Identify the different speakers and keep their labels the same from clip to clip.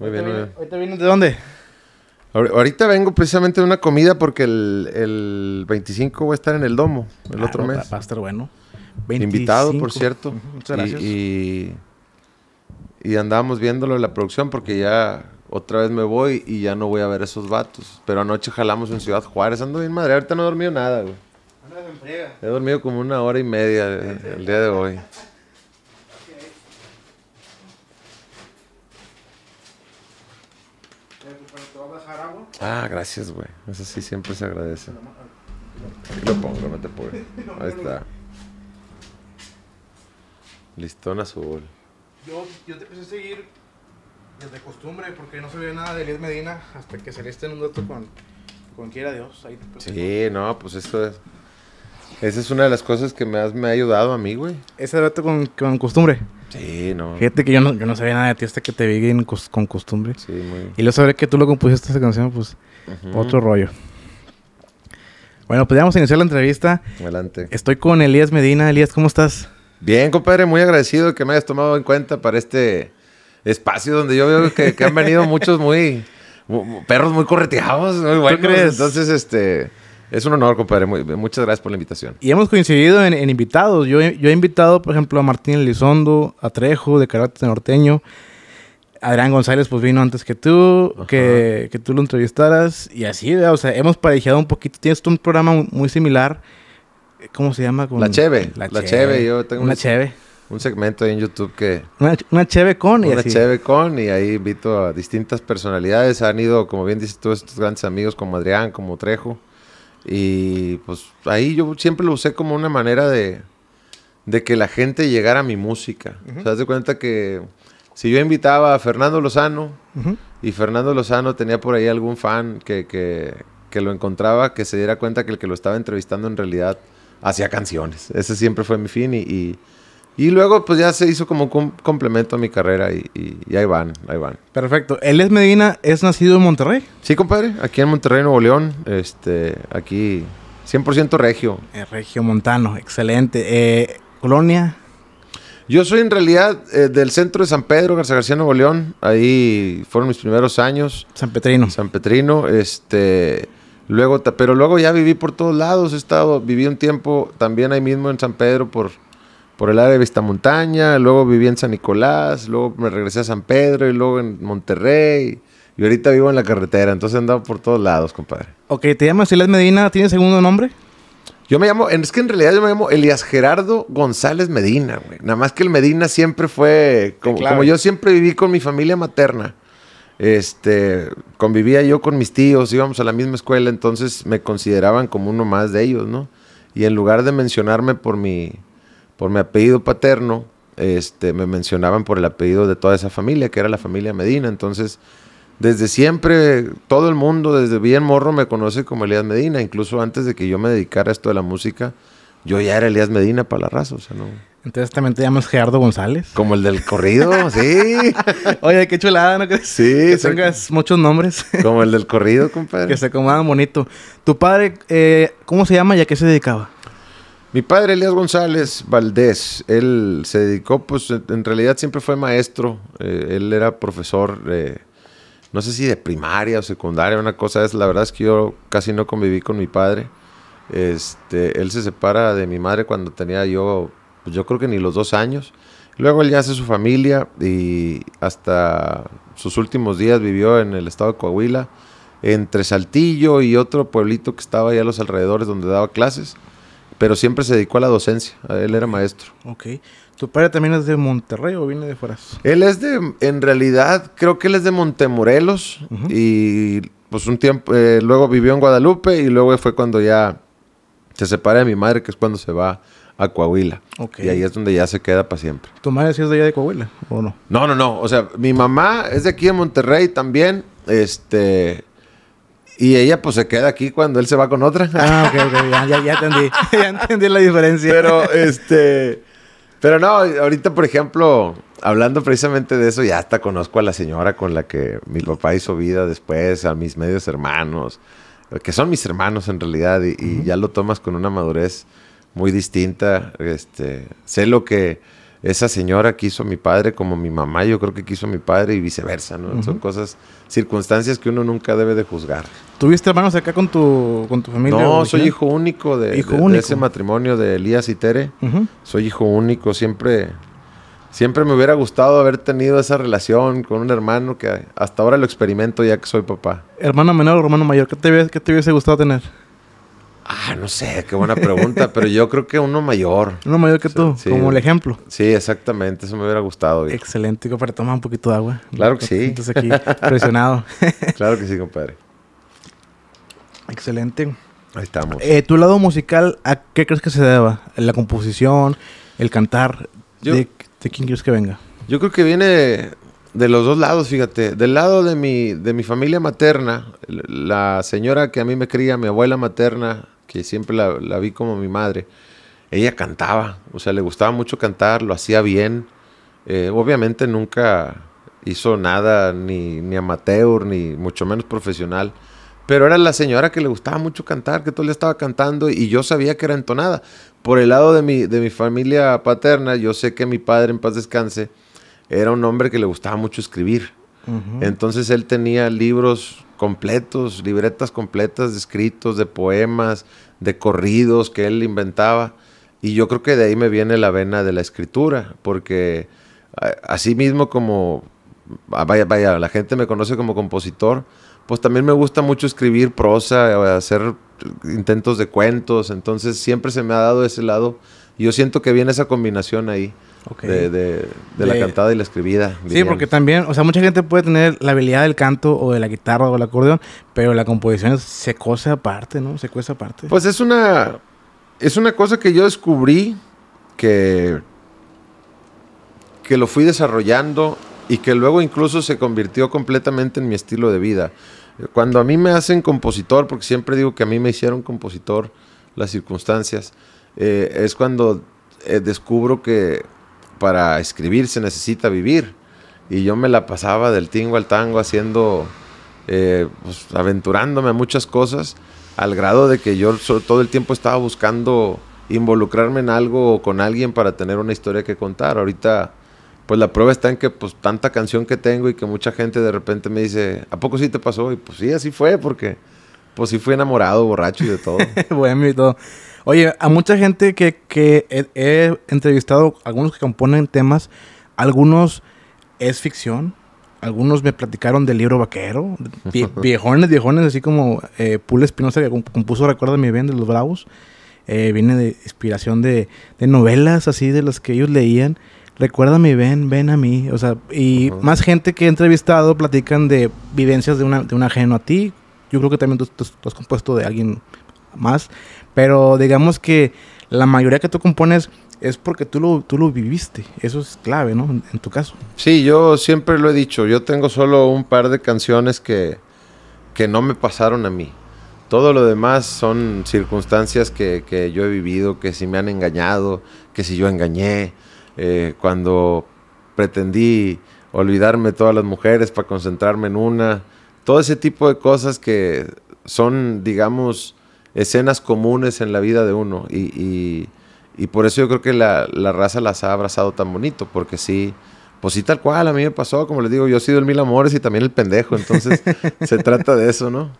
Speaker 1: Muy bien,
Speaker 2: ¿Ahorita vienes de dónde?
Speaker 1: Ahorita vengo precisamente de una comida porque el, el 25 voy a estar en el Domo el ah, otro mes. Va a estar bueno. Invitado, por cierto. gracias. Y, y, andábamos viéndolo en la producción porque ya otra vez me voy y ya no voy a ver esos vatos. Pero anoche jalamos en Ciudad Juárez. Ando bien madre. Ahorita no he dormido nada, güey. He dormido como una hora y media el día de hoy. Ah, gracias, güey. Eso sí siempre se agradece. Aquí lo pongo, no te puedo. Ahí está. Listón azul.
Speaker 2: Yo, yo te empecé a seguir desde costumbre porque no sabía nada de Liz Medina hasta que saliste en un dato con, con quiera Dios. Ahí te
Speaker 1: Sí, no, pues esto es. Esa es una de las cosas que me
Speaker 2: ha ayudado a mí, güey. Ese dato con, con costumbre. Sí, no. Fíjate que yo no, sabía nada de ti hasta que te vi con costumbre. Sí, muy Y lo sabré que tú lo compusiste esa canción, pues otro rollo. Bueno, pues iniciar la entrevista. Adelante. Estoy con Elías Medina. Elías, ¿cómo estás?
Speaker 1: Bien, compadre, muy agradecido que me hayas tomado en cuenta para este espacio donde yo veo que, han venido muchos muy, perros muy correteados, muy buenos. crees? Entonces,
Speaker 2: este
Speaker 1: es un honor, compadre. muchas gracias por la invitación.
Speaker 2: Y hemos coincidido en, invitados. Yo, yo, he invitado, por ejemplo, a Martín Elizondo, a Trejo, de carácter norteño. Adrián González, pues vino antes que tú, que, que, tú lo entrevistaras. Y así, o sea, hemos parejado un poquito. Tienes tú un programa muy similar. ¿Cómo se llama? La Cheve.
Speaker 1: La, la cheve. Yo tengo una un, Cheve. Un segmento ahí en YouTube que...
Speaker 2: Una, Cheve con y Una Cheve
Speaker 1: con y ahí invito a distintas personalidades. Han ido, como bien dices tú, estos grandes amigos como Adrián, como Trejo. Y pues ahí yo siempre lo usé como una manera de, que la gente llegara a mi música. O sea, de cuenta que si yo invitaba a Fernando Lozano y Fernando Lozano tenía por ahí algún fan que, lo encontraba, que se diera cuenta que el que lo estaba entrevistando en realidad hacía canciones. Ese siempre fue mi fin y y luego, pues ya se hizo como un complemento a mi carrera y, ahí van, ahí van.
Speaker 2: Perfecto. ¿Él es Medina? ¿Es nacido en Monterrey? Sí, compadre. Aquí en Monterrey, Nuevo
Speaker 1: León. Este, aquí 100% regio.
Speaker 2: Eh, regio Montano, excelente. Eh, ¿Colonia? Yo soy en realidad eh, del centro de San Pedro, Garza García,
Speaker 1: Nuevo León. Ahí fueron mis primeros años. San Petrino. San Petrino, este... Luego, pero luego ya viví por todos lados. He estado, viví un tiempo también ahí mismo en San Pedro por por el área de Vista Montaña, luego viví en San Nicolás, luego me regresé a San Pedro y luego en Monterrey. Y ahorita vivo en la carretera, entonces he andado por todos lados, compadre.
Speaker 2: Ok, te llamas Elías Medina, ¿tienes segundo nombre? Yo me llamo, es que en realidad yo me llamo Elias
Speaker 1: Gerardo González Medina, güey. Nada más que el Medina siempre fue, como, como yo siempre viví con mi familia materna, este, convivía yo con mis tíos, íbamos a la misma escuela, entonces me consideraban como uno más de ellos, ¿no? Y en lugar de mencionarme por mi, por mi apellido paterno, este, me mencionaban por el apellido de toda esa familia, que era la familia Medina. Entonces, desde siempre, todo el mundo, desde bien morro, me conoce como Elías Medina. Incluso antes de que yo me dedicara a esto de la música, yo ya era Elías Medina
Speaker 2: para la raza, o sea, no. Entonces también te llamas Gerardo González. Como el del corrido, sí. Oye, qué chulada, ¿no crees? Sí. Que tengas muchos nombres. como el del corrido, compadre. Que se coman bonito. Tu padre, eh, ¿cómo se llama y a qué se dedicaba? Mi padre Elías
Speaker 1: González Valdés, él se dedicó, pues en realidad siempre fue maestro, eh, él era profesor, eh, no sé si de primaria o secundaria, una cosa es, la verdad es que yo casi no conviví con mi padre, este, él se separa de mi madre cuando tenía yo, pues, yo creo que ni los dos años, luego él ya hace su familia y hasta sus últimos días vivió en el estado de Coahuila, entre Saltillo y otro pueblito que estaba allá a los alrededores donde daba clases pero siempre se dedicó a la docencia. Él era maestro.
Speaker 2: Ok. ¿Tu padre también es de Monterrey o viene de fuera?
Speaker 1: Él es de, en realidad, creo que él es de Montemorelos y pues un tiempo, eh, luego vivió en Guadalupe y luego fue cuando ya se separa de mi madre, que es cuando se va a Coahuila. Okay. Y ahí es donde ya se queda para siempre.
Speaker 2: ¿Tu madre sí es de allá de Coahuila o no?
Speaker 1: No, no, no. O sea, mi mamá es de aquí de Monterrey también. Este, y ella pues se queda aquí cuando él se va con otra. Ah, ok, ok, ya, ya, entendí. ya entendí la diferencia. Pero este. Pero no, ahorita, por ejemplo, hablando precisamente de eso, ya hasta conozco a la señora con la que mi papá hizo vida después, a mis medios hermanos, que son mis hermanos en realidad, y, ya lo tomas con una madurez muy distinta. Este, sé lo que esa señora quiso a mi padre como mi mamá, yo creo que quiso a mi padre y viceversa, ¿no? Son cosas, circunstancias que uno nunca debe de juzgar.
Speaker 2: ¿Tuviste hermanos acá con tu, con tu familia? No, soy hijo único de, ese
Speaker 1: matrimonio de Elías y Tere. Soy hijo único, siempre, siempre me hubiera gustado haber tenido esa relación con un hermano que hasta ahora lo experimento ya que soy papá.
Speaker 2: Hermano menor o hermano mayor, ¿qué te, qué te hubiese gustado tener? Ah, no sé, qué buena pregunta,
Speaker 1: pero yo creo que uno mayor.
Speaker 2: Uno mayor que tú, como el ejemplo.
Speaker 1: Sí, exactamente, eso me hubiera gustado.
Speaker 2: Excelente, compadre, tomar un poquito de agua. Claro que sí. Entonces aquí, presionado.
Speaker 1: claro que sí, compadre. Excelente.
Speaker 2: Ahí estamos. Eh, tu lado musical, ¿a qué crees que se deba? ¿La composición, el cantar? de, quién crees que venga?
Speaker 1: Yo creo que viene de los dos lados, fíjate. Del lado de mi, de mi familia materna, la señora que a mí me cría, mi abuela materna, que siempre la, vi como mi madre, ella cantaba, o sea, le gustaba mucho cantar, lo hacía bien. Eh, obviamente nunca hizo nada, ni, amateur, ni mucho menos profesional. Pero era la señora que le gustaba mucho cantar, que todo le estaba cantando y yo sabía que era entonada. Por el lado de mi, de mi familia paterna, yo sé que mi padre, en paz descanse, era un hombre que le gustaba mucho escribir. Entonces él tenía libros completos, libretas completas de escritos, de poemas, de corridos que él inventaba. Y yo creo que de ahí me viene la vena de la escritura, porque así mismo como, ah, vaya, vaya, la gente me conoce como compositor, pues también me gusta mucho escribir prosa, eh, hacer intentos de cuentos, entonces siempre se me ha dado ese lado. Yo siento que viene esa combinación ahí. De, la cantada y la escribida. Sí, porque
Speaker 2: también, o sea, mucha gente puede tener la habilidad del canto o de la guitarra o el acordeón, pero la composición se cose aparte, ¿no? Se cuesta aparte. Pues
Speaker 1: es una, es una cosa que yo descubrí que, que lo fui desarrollando y que luego incluso se convirtió completamente en mi estilo de vida. Cuando a mí me hacen compositor, porque siempre digo que a mí me hicieron compositor las circunstancias, eh, es cuando eh, descubro que para escribir se necesita vivir. Y yo me la pasaba del tingo al tango haciendo, eh, pues, aventurándome a muchas cosas, al grado de que yo todo el tiempo estaba buscando involucrarme en algo o con alguien para tener una historia que contar. Ahorita, pues la prueba está en que pues tanta canción que tengo y que mucha gente de repente me dice, ¿a poco sí te pasó? Y pues sí, así fue, porque pues sí fui enamorado, borracho y de todo.
Speaker 2: bueno y todo. Oye, a mucha gente que, que he, entrevistado, algunos que componen temas, algunos es ficción, algunos me platicaron del libro vaquero, viejones, viejones, así como eh, Pul Espinosa que compuso Recuerda mi bien de los Bravos. Eh, viene de inspiración de, de, novelas así de las que ellos leían. Recuérdame, ven, ven a mí. O sea, y más gente que he entrevistado platican de vivencias de, de un ajeno a ti. Yo creo que también tú, tú has compuesto de alguien más. Pero digamos que la mayoría que tú compones es porque tú lo, tú lo viviste. Eso es clave, ¿no? En, tu caso.
Speaker 1: Sí, yo siempre lo he dicho. Yo tengo solo un par de canciones que, que no me pasaron a mí. Todo lo demás son circunstancias que, que yo he vivido, que si me han engañado, que si yo engañé, eh, cuando pretendí olvidarme de todas las mujeres para concentrarme en una. Todo ese tipo de cosas que son, digamos, escenas comunes en la vida de uno. Y, por eso yo creo que la, raza las ha abrazado tan bonito, porque sí, pues sí tal cual, a mí me pasó, como les digo, yo he sido el mil amores y también el pendejo, entonces se trata de eso, ¿no?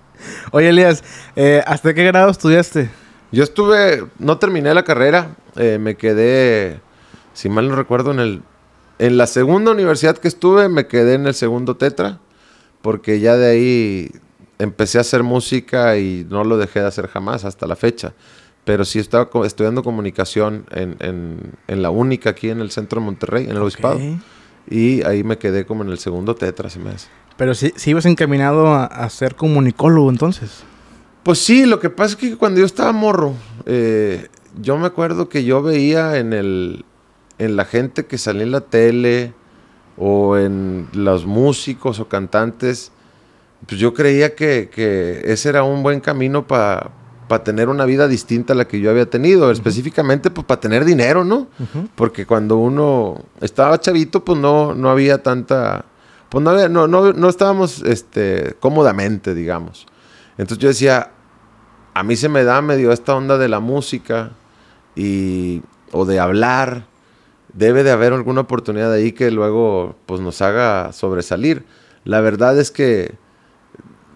Speaker 1: Oye, Elías,
Speaker 2: eh, ¿hasta qué grado estudiaste?
Speaker 1: Yo estuve, no terminé la carrera, eh, me quedé, si mal no recuerdo, en el, en la segunda universidad que estuve, me quedé en el segundo tetra, porque ya de ahí empecé a hacer música y no lo dejé de hacer jamás hasta la fecha. Pero sí estaba estudiando comunicación en, en, la única aquí en el centro de Monterrey, en el obispado. Y ahí me quedé como en el segundo tetra, se me hace.
Speaker 2: Pero sí, si ibas encaminado a, ser comunicólogo entonces.
Speaker 1: Pues sí, lo que pasa es que cuando yo estaba morro, eh, yo me acuerdo que yo veía en, el, en la gente que salía en la tele o en los músicos o cantantes pues yo creía que, ese era un buen camino para tener una vida distinta a la que yo había tenido, específicamente pues para tener dinero, ¿no? Porque cuando uno estaba chavito, pues no, no había tanta, pues no, había, no, estábamos este, cómodamente, digamos. Entonces yo decía, a mí se me da medio esta onda de la música y, o de hablar, debe de haber alguna oportunidad ahí que luego pues nos haga sobresalir. La verdad es que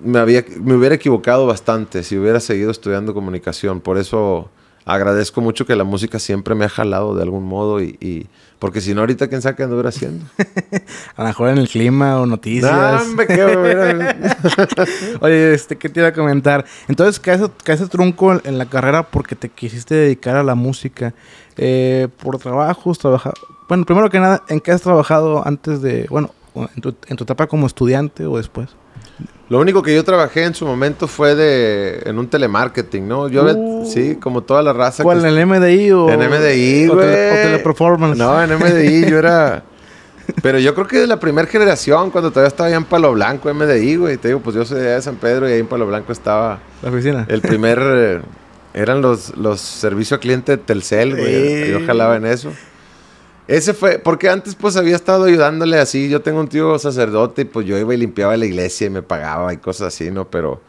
Speaker 1: me, había, me hubiera equivocado bastante si hubiera seguido estudiando comunicación. Por eso agradezco mucho que la música siempre me ha jalado de algún modo y, porque si no ahorita quién sabe qué anduviera haciendo.
Speaker 2: a lo mejor en el clima o noticias. Oye, este, ¿qué te iba a comentar? Entonces, que haces trunco en la carrera porque te quisiste dedicar a la música. Eh, por trabajos, trabajar... Bueno, primero que nada, ¿en qué has trabajado antes de, bueno, en tu etapa como estudiante o después?
Speaker 1: Lo único que yo trabajé en su momento fue de en un telemarketing, ¿no? Yo uh. sí, como toda la raza. ¿Cuál? ¿En el MDI o...? En MDI, güey. O, Teleperformance.
Speaker 2: No, en MDI yo era...
Speaker 1: Pero yo creo que de la primera generación, cuando todavía estaba allá en Palo Blanco, MDI, güey. Te digo, pues yo soy de San Pedro y ahí en Palo Blanco estaba... La oficina. El primer... Eh, eran los, servicios a cliente de Telcel, güey. Yo jalaba en eso. Ese fue, porque antes pues había estado ayudándole así. Yo tengo un tío sacerdote y pues yo iba y limpiaba la iglesia y me pagaba y cosas así, ¿no? Pero,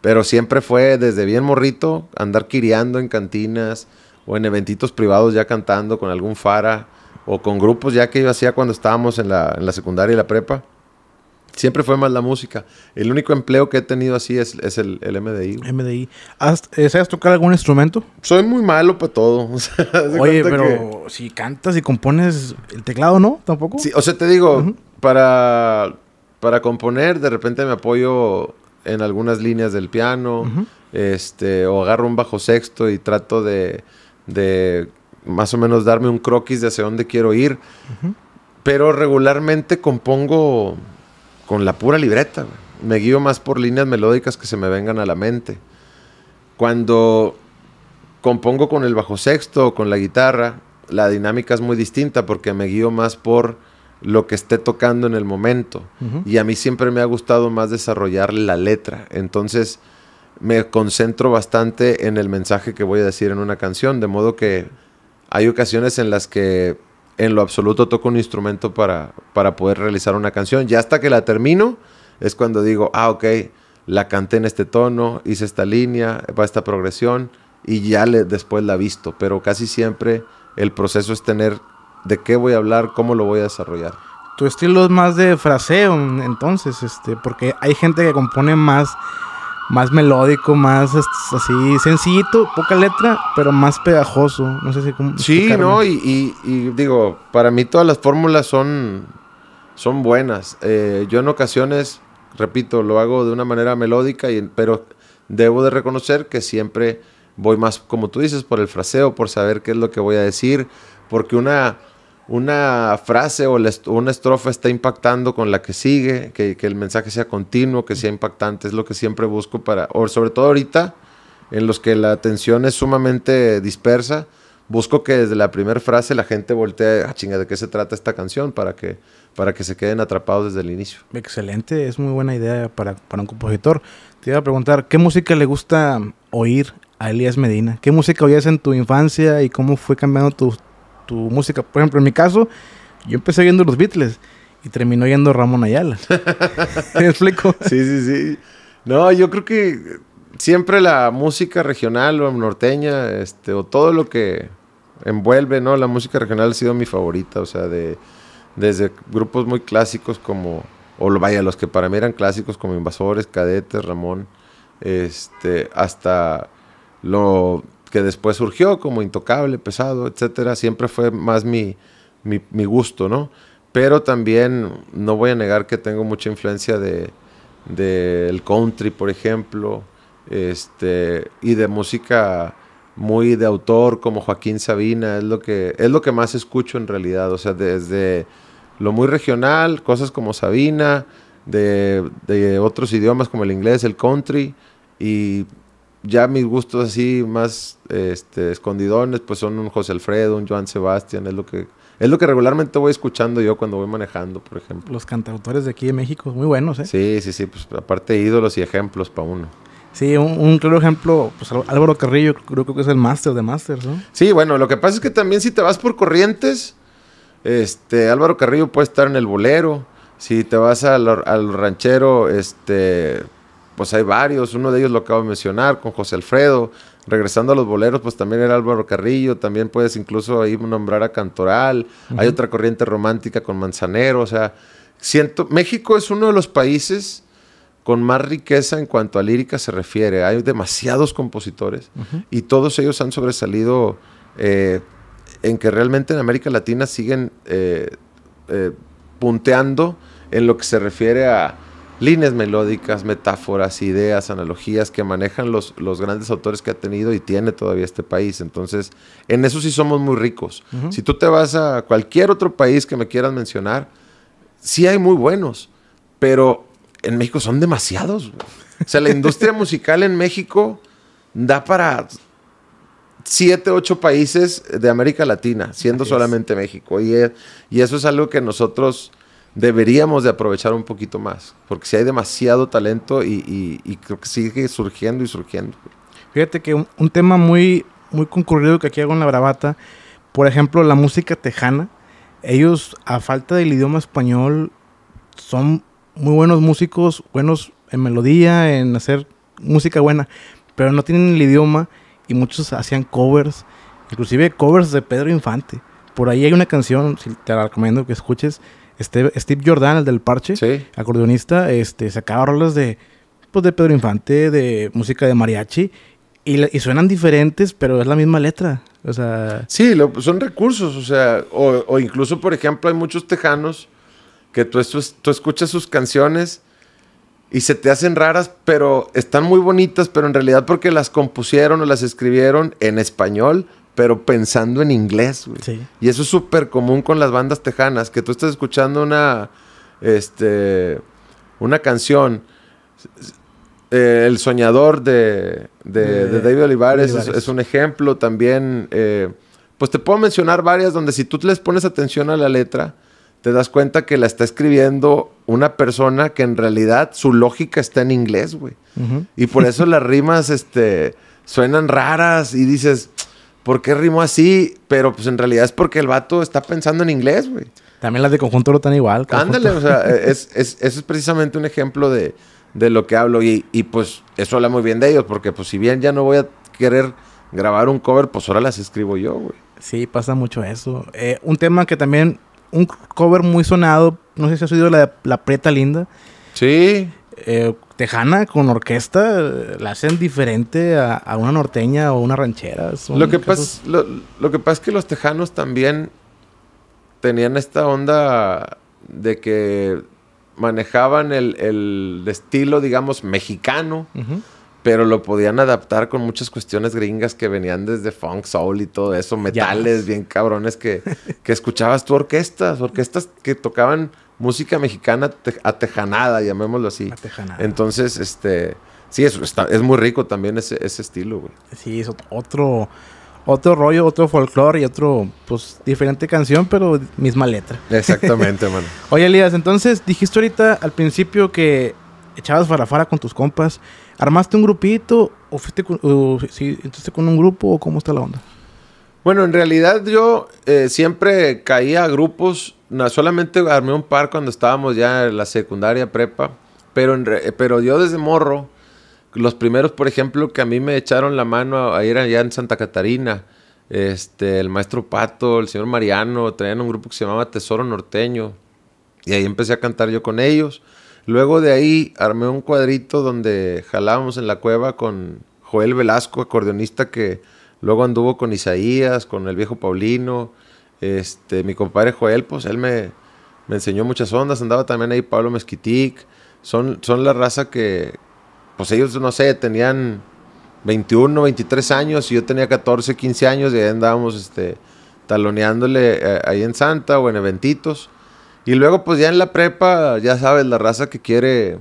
Speaker 1: pero siempre fue desde bien morrito andar quiriando en cantinas o en eventitos privados ya cantando con algún fara o con grupos ya que yo hacía cuando estábamos en la, en la secundaria y la prepa siempre fue más la música. El único empleo que he tenido así es, el, MDI.
Speaker 2: MDI. ¿Sabes tocar algún instrumento? Soy muy malo para todo. Oye, pero si cantas y compones el teclado, ¿no? Tampoco. Sí, o sea, te digo, para,
Speaker 1: para componer, de repente me apoyo en algunas líneas del piano, este, o agarro un bajo sexto y trato de, más o menos darme un croquis de hacia dónde quiero ir. Pero regularmente compongo con la pura libreta. Me guío más por líneas melódicas que se me vengan a la mente. Cuando compongo con el bajo sexto o con la guitarra, la dinámica es muy distinta porque me guío más por lo que esté tocando en el momento. Y a mí siempre me ha gustado más desarrollar la letra. Entonces me concentro bastante en el mensaje que voy a decir en una canción, de modo que hay ocasiones en las que en lo absoluto toco un instrumento para, para poder realizar una canción. Ya hasta que la termino es cuando digo, ah, ok, la canté en este tono, hice esta línea, va esta progresión y ya le, después la visto. Pero casi siempre el proceso es tener de qué voy a hablar, cómo lo voy a desarrollar.
Speaker 2: Tu estilo es más de fraseo, entonces, este, porque hay gente que compone más más melódico, más así sencillito, poca letra, pero más pegajoso. No sé si Sí, no,
Speaker 1: y, digo, para mí todas las fórmulas son, son buenas. Eh, yo en ocasiones, repito, lo hago de una manera melódica, y, pero debo de reconocer que siempre voy más, como tú dices, por el fraseo, por saber qué es lo que voy a decir, porque una una frase o una estrofa está impactando con la que sigue, que, el mensaje sea continuo, que sea impactante, es lo que siempre busco para, sobre todo ahorita, en los que la atención es sumamente dispersa, busco que desde la primera frase la gente voltee, a ah, chinga, ¿de qué se trata esta canción? Para que, para que se queden atrapados desde el
Speaker 2: inicio. Excelente, es muy buena idea para, para un compositor. Te iba a preguntar, ¿qué música le gusta oír a Elías Medina? ¿Qué música oías en tu infancia y cómo fue cambiando tu, tu música. Por ejemplo, en mi caso, yo empecé viendo los Beatles y terminó yendo Ramón Ayala.
Speaker 1: ¿Me explico? Sí, sí, sí. No, yo creo que siempre la música regional o norteña, este, o todo lo que envuelve, ¿no? La música regional ha sido mi favorita, o sea, de, desde grupos muy clásicos como, o vaya, los que para mí eran clásicos como Invasores, Cadetes, Ramón, este, hasta lo que después surgió como intocable, pesado, etcétera, siempre fue más mi, mi, gusto, ¿no? Pero también no voy a negar que tengo mucha influencia de del country, por ejemplo, este y de música muy de autor como Joaquín Sabina, es lo que es lo que más escucho en realidad, o sea, desde lo muy regional, cosas como Sabina, de, de otros idiomas como el inglés, el country y ya mis gustos así más este, escondidones, pues son un José Alfredo, un Joan Sebastián, es lo que es lo que regularmente voy escuchando yo cuando voy manejando, por ejemplo.
Speaker 2: Los cantautores de aquí de México, muy buenos, ¿eh?
Speaker 1: Sí, sí, sí, pues aparte ídolos y ejemplos para uno.
Speaker 2: Sí, un, un, claro ejemplo, pues Álvaro Carrillo creo, que es el máster de masters, ¿no?
Speaker 1: Sí, bueno, lo que pasa es que también si te vas por corrientes, este, Álvaro Carrillo puede estar en el bolero, si te vas al, al ranchero, este, pues hay varios, uno de ellos lo acabo de mencionar, con José Alfredo, regresando a los boleros, pues también era Álvaro Carrillo, también puedes incluso ahí nombrar a Cantoral, hay otra corriente romántica con Manzanero, o sea, siento, México es uno de los países con más riqueza en cuanto a lírica se refiere, hay demasiados compositores y todos ellos han sobresalido eh, en que realmente en América Latina siguen eh, eh, punteando en lo que se refiere a líneas melódicas, metáforas, ideas, analogías que manejan los, los, grandes autores que ha tenido y tiene todavía este país. Entonces, en eso sí somos muy ricos. Si tú te vas a cualquier otro país que me quieras mencionar, sí hay muy buenos, pero en México son demasiados. O sea, la industria musical en México da para siete, ocho países de América Latina, siendo solamente México. Y, eh, y eso es algo que nosotros deberíamos de aprovechar un poquito más, porque si hay demasiado talento y, y, creo que sigue surgiendo y surgiendo.
Speaker 2: Fíjate que un, tema muy, muy concurrido que aquí hago en la bravata, por ejemplo, la música tejana, ellos a falta del idioma español son muy buenos músicos, buenos en melodía, en hacer música buena, pero no tienen el idioma y muchos hacían covers, inclusive covers de Pedro Infante. Por ahí hay una canción, si te la recomiendo que escuches, este, Steve Jordan, el del parche, acordeonista, este, sacaba rolas de, pues, de Pedro Infante, de música de mariachi, y, suenan diferentes, pero es la misma letra. O sea... Sí, lo, son recursos,
Speaker 1: o sea, o, incluso, por ejemplo, hay muchos tejanos que tú escuchas sus canciones y se te hacen raras, pero están muy bonitas, pero en realidad porque las compusieron o las escribieron en español, pero pensando en inglés, güey. Y eso es súper común con las bandas tejanas, que tú estás escuchando una, este, una canción. Eh, el soñador de, de, David Olivares, Es, un ejemplo también. Eh, pues te puedo mencionar varias donde si tú les pones atención a la letra, te das cuenta que la está escribiendo una persona que en realidad su lógica está en inglés, güey. Y por eso las rimas este, suenan raras y dices, ¿por qué rimo así? Pero pues en realidad es porque
Speaker 2: el vato está pensando en inglés, güey. También las de conjunto lo están igual. Ándale, o sea, es,
Speaker 1: es, eso es precisamente un ejemplo de, lo que hablo. Y, pues eso habla muy bien de ellos, porque pues si bien ya no voy a querer grabar un cover, pues ahora las escribo yo, güey. Sí, pasa mucho eso.
Speaker 2: Eh, un tema que también, un cover muy sonado, no sé si has oído la, la Preta Linda. Sí. Eh, tejana con orquesta eh, la hacen diferente a, una norteña o una ranchera. lo, que pasa,
Speaker 1: es que los tejanos también tenían esta onda de que manejaban el, estilo, digamos, mexicano, pero lo podían adaptar con muchas cuestiones gringas que venían desde funk, soul y todo eso, metales bien cabrones que, que escuchabas tú orquestas, orquestas que tocaban música mexicana atejanada, llamémoslo así. Atejanada. Entonces, este, sí, es, es muy rico también ese,
Speaker 2: estilo, güey. Sí, es otro, otro rollo, otro folclore y otro, pues, diferente canción, pero misma letra.
Speaker 1: Exactamente, mano.
Speaker 2: Oye, Elías, entonces dijiste ahorita al principio que echabas farafara con tus compas. ¿Armaste un grupito o fuiste con, entonces con un grupo o cómo está la onda?
Speaker 1: Bueno, en realidad yo eh, siempre caía a grupos solamente armé un par cuando estábamos ya en la secundaria prepa, pero, pero yo desde morro, los primeros, por ejemplo, que a mí me echaron la mano ahí ir ya en Santa Catarina, este, el maestro Pato, el señor Mariano, traían un grupo que se llamaba Tesoro Norteño, y ahí empecé a cantar yo con ellos. Luego de ahí armé un cuadrito donde jalábamos en la cueva con Joel Velasco, acordeonista que luego anduvo con Isaías, con el viejo Paulino, este, mi compadre Joel, pues él me, me enseñó muchas ondas. Andaba también ahí Pablo Mezquitic. Son, son la raza que, pues ellos, no sé, tenían 21, 23 años y yo tenía 14, 15 años y ahí andábamos este, taloneándole eh, ahí en Santa o en eventitos. Y luego, pues ya en la prepa, ya sabes, la raza que quiere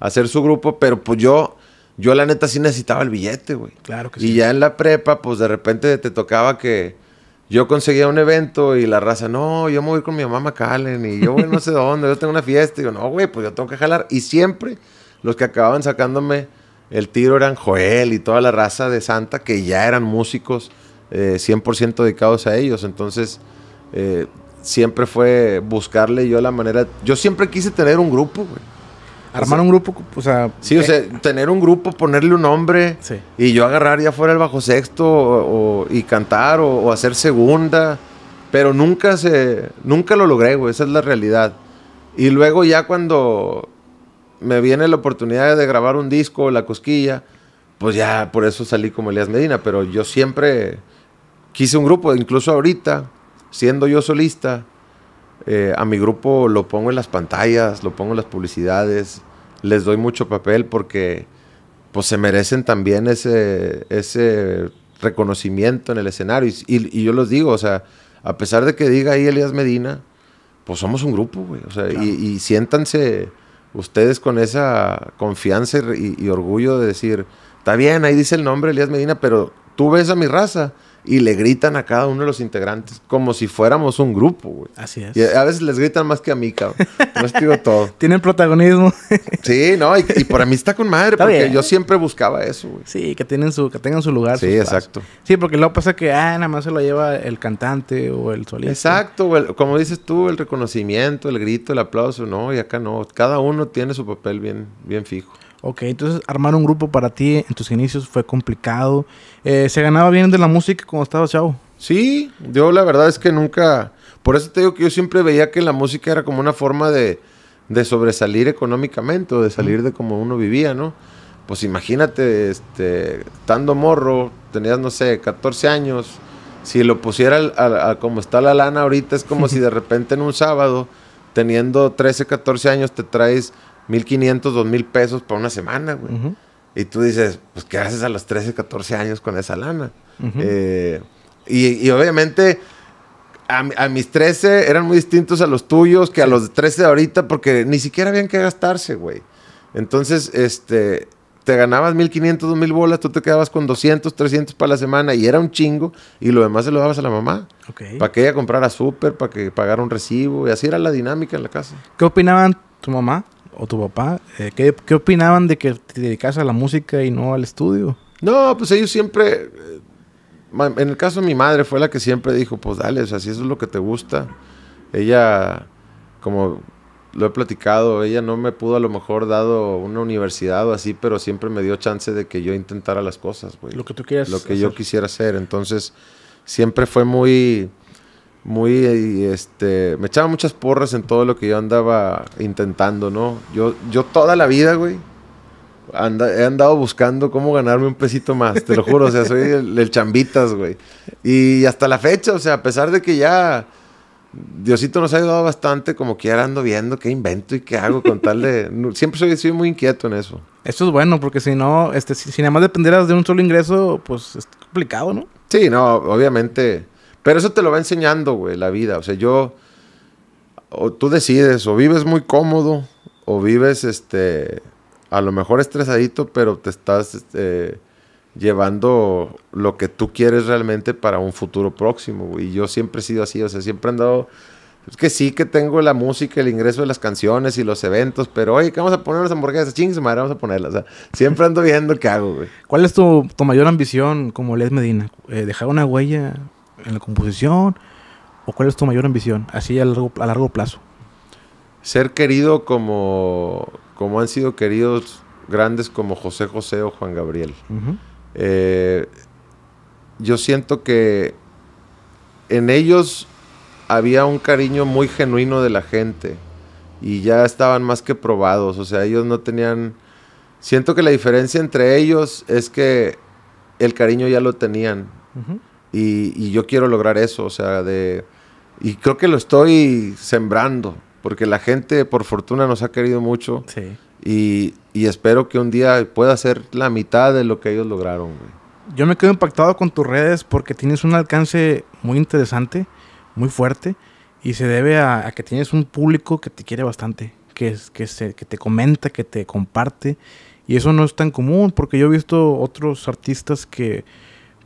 Speaker 1: hacer su grupo, pero pues yo, yo la neta sí necesitaba el billete, güey. Claro que sí. Y ya en la prepa, pues de repente te tocaba que yo conseguía un evento y la raza, no, yo me voy con mi mamá Calen y yo voy no sé dónde, yo tengo una fiesta. Y yo, no, güey, pues yo tengo que jalar. Y siempre los que acababan sacándome el tiro eran Joel y toda la raza de Santa que ya eran músicos 100% eh, dedicados a ellos. Entonces, eh, siempre fue buscarle yo la manera. Yo siempre quise tener un grupo, güey.
Speaker 2: Armar un grupo, o sea.
Speaker 1: Sí, o eh, sea, tener un grupo, ponerle un nombre. Y yo agarrar ya fuera el bajo sexto o, y cantar o, hacer segunda. Pero nunca se. Nunca lo logré, güey. Esa es la realidad. Y luego ya cuando me viene la oportunidad de grabar un disco, La Cosquilla, pues ya por eso salí como Elías Medina. Pero yo siempre quise un grupo, incluso ahorita, siendo yo solista eh, a mi grupo lo pongo en las pantallas, lo pongo en las publicidades, les doy mucho papel porque pues, se merecen también ese, reconocimiento en el escenario. Y, yo los digo, o sea, a pesar de que diga ahí Elías Medina, pues somos un grupo, y, siéntanse ustedes con esa confianza y, y orgullo de decir, está bien, ahí dice el nombre Elías Medina, pero tú ves a mi raza y le gritan a cada uno de los integrantes como si fuéramos un grupo, güey. Así es. Y a veces les gritan más que a mí, cabrón. No digo todo. Tienen protagonismo. sí, no, y, por para mí está con madre, porque yo siempre buscaba eso, güey. Sí, que, tienen
Speaker 2: su, que tengan su lugar. Sí, exacto. Sí, porque luego pasa que, ah, nada más se lo lleva el cantante o el solista.
Speaker 1: Exacto, Como dices tú, el reconocimiento, el grito, el aplauso, no, y acá no. Cada uno
Speaker 2: tiene su papel bien, bien fijo. Ok, entonces armar un grupo para ti en tus inicios fue complicado. Eh, ¿Se ganaba bien de la música cuando estaba chavo? Sí, yo la verdad es que
Speaker 1: nunca... Por eso te digo que yo siempre veía que la música era como una forma de, sobresalir económicamente o de salir de como uno vivía, ¿no? Pues imagínate, este, estando morro, tenías, no sé, 14 años, si lo pusiera a como está la lana ahorita, es como si de repente en un sábado, teniendo 13, 14 años, te traes 1500, mil pesos para una semana, güey. Y tú dices, pues, ¿qué haces a los 13, 14 años con esa lana? Eh, y, obviamente, a, mis 13 eran muy distintos a los tuyos que a los 13 ahorita, porque ni siquiera habían que gastarse, güey. Entonces, este, te ganabas 1500, mil bolas, tú te quedabas con 200, 300 para la semana y era un chingo y lo demás se lo dabas a la mamá. Para que ella comprara súper, para que pagara un recibo y así era la dinámica en la casa.
Speaker 2: ¿Qué opinaban tu mamá o tu papá, eh, ¿qué, opinaban de que te dedicas a la música y no al estudio?
Speaker 1: No, pues ellos siempre, eh, en el caso de mi madre fue la que siempre dijo, pues dale, o sea, si eso es lo que te gusta, ella, como lo he platicado, ella no me pudo a lo mejor dado una universidad o así, pero siempre me dio chance de que yo intentara las cosas, güey. Lo que tú quieras. Lo que yo quisiera hacer, entonces siempre fue muy muy, este, me echaba muchas porras en todo lo que yo andaba intentando, ¿no? Yo, yo toda la vida, güey, he andado buscando cómo ganarme un pesito más, te lo juro, o sea, soy el, chambitas, güey. Y hasta la fecha, o sea, a pesar de que ya Diosito nos ha ayudado bastante, como que ahora ando viendo qué invento y qué hago con tal de... Siempre soy, muy inquieto en eso.
Speaker 2: Eso es bueno, porque si no, este, si, nada más dependeras de un solo ingreso, pues es complicado, ¿no?
Speaker 1: Sí, no, obviamente pero eso te lo va enseñando, güey, la vida. O sea, yo. O tú decides, o vives muy cómodo, o vives, este. A lo mejor estresadito, pero te estás este, llevando lo que tú quieres realmente para un futuro próximo. Güey. Y yo siempre he sido así, o sea, siempre he andado. Es que sí que tengo la música, el ingreso de las canciones y los eventos, pero oye, ¿qué vamos a poner las hamburguesas, Chingues, madre, vamos a ponerlas. O sea, siempre ando viendo qué hago, güey.
Speaker 2: ¿Cuál es tu, mayor ambición como Led Medina? Eh, ¿Dejar una huella en la composición? ¿O cuál es tu mayor ambición, así a largo, a largo plazo?
Speaker 1: Ser querido como, como han sido queridos grandes como José José o Juan Gabriel. Eh, yo siento que en ellos había un cariño muy genuino de la gente y ya estaban más que probados, o sea, ellos no tenían... Siento que la diferencia entre ellos es que el cariño ya lo tenían. Y, yo quiero lograr eso, o sea, de... Y creo que lo estoy sembrando, porque la gente, por fortuna, nos ha querido mucho. Sí. Y, y espero que un día pueda ser la mitad de lo que ellos lograron.
Speaker 2: Yo me quedo impactado con tus redes porque tienes un alcance muy interesante, muy fuerte, y se debe a, a que tienes un público que te quiere bastante, que, es, que, se, que te comenta, que te comparte. Y eso no es tan común, porque yo he visto otros artistas que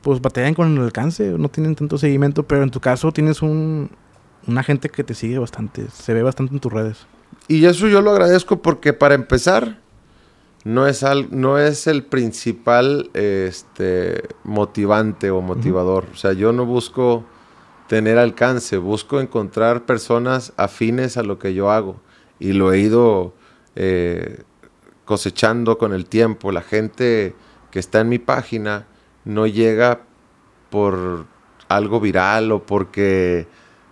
Speaker 2: pues batallan con el alcance, no tienen tanto seguimiento, pero en tu caso tienes un, una gente que te sigue bastante, se ve bastante en tus redes.
Speaker 1: Y eso yo lo agradezco porque para empezar, no es, al, no es el principal este, motivante o motivador. O sea, yo no busco tener alcance, busco encontrar personas afines a lo que yo hago. Y lo he ido eh, cosechando con el tiempo. La gente que está en mi página no llega por algo viral o porque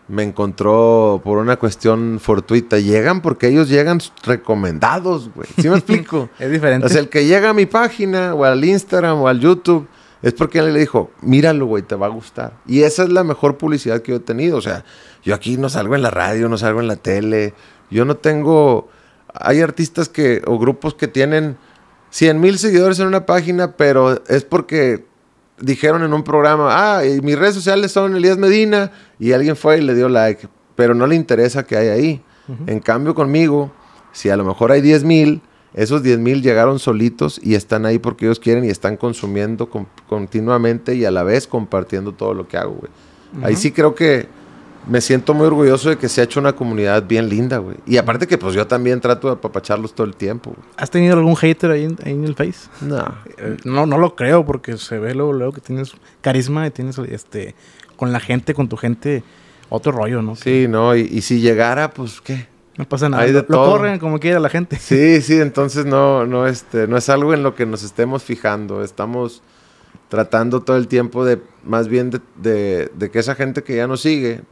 Speaker 1: me encontró por una cuestión fortuita. Llegan porque ellos llegan recomendados, güey. ¿Sí
Speaker 2: me explico?
Speaker 1: es diferente. O sea, el que llega a mi página o al Instagram o al YouTube es porque él le dijo, míralo, güey, te va a gustar. Y esa es la mejor publicidad que yo he tenido. O sea, yo aquí no salgo en la radio, no salgo en la tele. Yo no tengo... Hay artistas que o grupos que tienen 100 mil seguidores en una página, pero es porque dijeron en un programa, ah, mis redes sociales son Elías Medina, y alguien fue y le dio like, pero no le interesa que hay ahí. En cambio conmigo, si a lo mejor hay 10 mil, esos 10 mil llegaron solitos y están ahí porque ellos quieren y están consumiendo continuamente y a la vez compartiendo todo lo que hago, Ahí sí creo que me siento muy orgulloso de que se ha hecho una comunidad bien linda, güey. Y aparte que pues yo también trato de apapacharlos
Speaker 2: todo el tiempo. ¿Has tenido algún hater ahí en, el Face? No. Eh, no, no lo creo porque se ve luego, luego que tienes carisma y tienes este con la gente, con tu gente otro rollo, ¿no?
Speaker 1: Sí, no, y, si llegara, pues qué.
Speaker 2: No pasa nada. lo, corren como quiera la gente.
Speaker 1: Sí, sí, entonces no no este no es algo en lo que nos estemos fijando, estamos tratando todo el tiempo de, más bien de, que esa gente que ya no sigue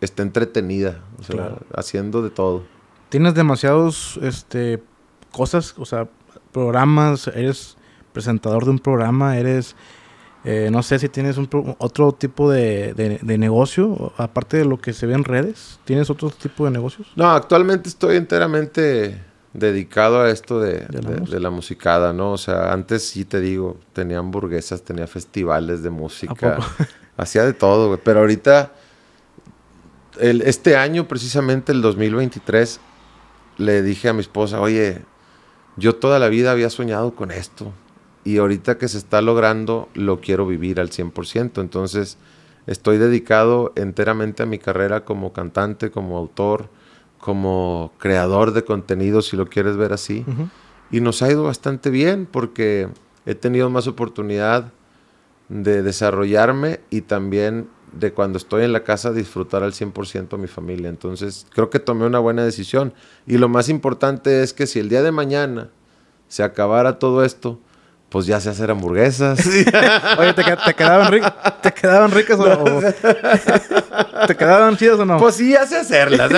Speaker 1: esté entretenida, o sea, haciendo de todo.
Speaker 2: Tienes demasiados, este, cosas, o sea, programas, eres presentador de un programa, eres, eh, no sé si tienes un otro tipo de, negocio, aparte de lo que se ve en redes, ¿tienes otro tipo de negocios?
Speaker 1: No, actualmente estoy enteramente dedicado a esto de, la musicada, ¿no? O sea, antes sí te digo, tenía hamburguesas, tenía festivales de música, hacía de todo, Pero ahorita, este año, precisamente el 2023, le dije a mi esposa, oye, yo toda la vida había soñado con esto. Y ahorita que se está logrando, lo quiero vivir al 100%. Entonces, estoy dedicado enteramente a mi carrera como cantante, como autor como creador de contenido, si lo quieres ver así. Y nos ha ido bastante bien porque he tenido más oportunidad de desarrollarme y también de cuando estoy en la casa disfrutar al 100% a mi familia. Entonces, creo que tomé una buena decisión. Y lo más importante es que si el día de mañana se acabara todo esto, pues ya sé hacer hamburguesas. Oye, ¿te, te quedaban
Speaker 2: ¿te quedaban ricas o no? ¿Te quedaban chidas o no? Pues sí,
Speaker 1: ya sé hacerlas.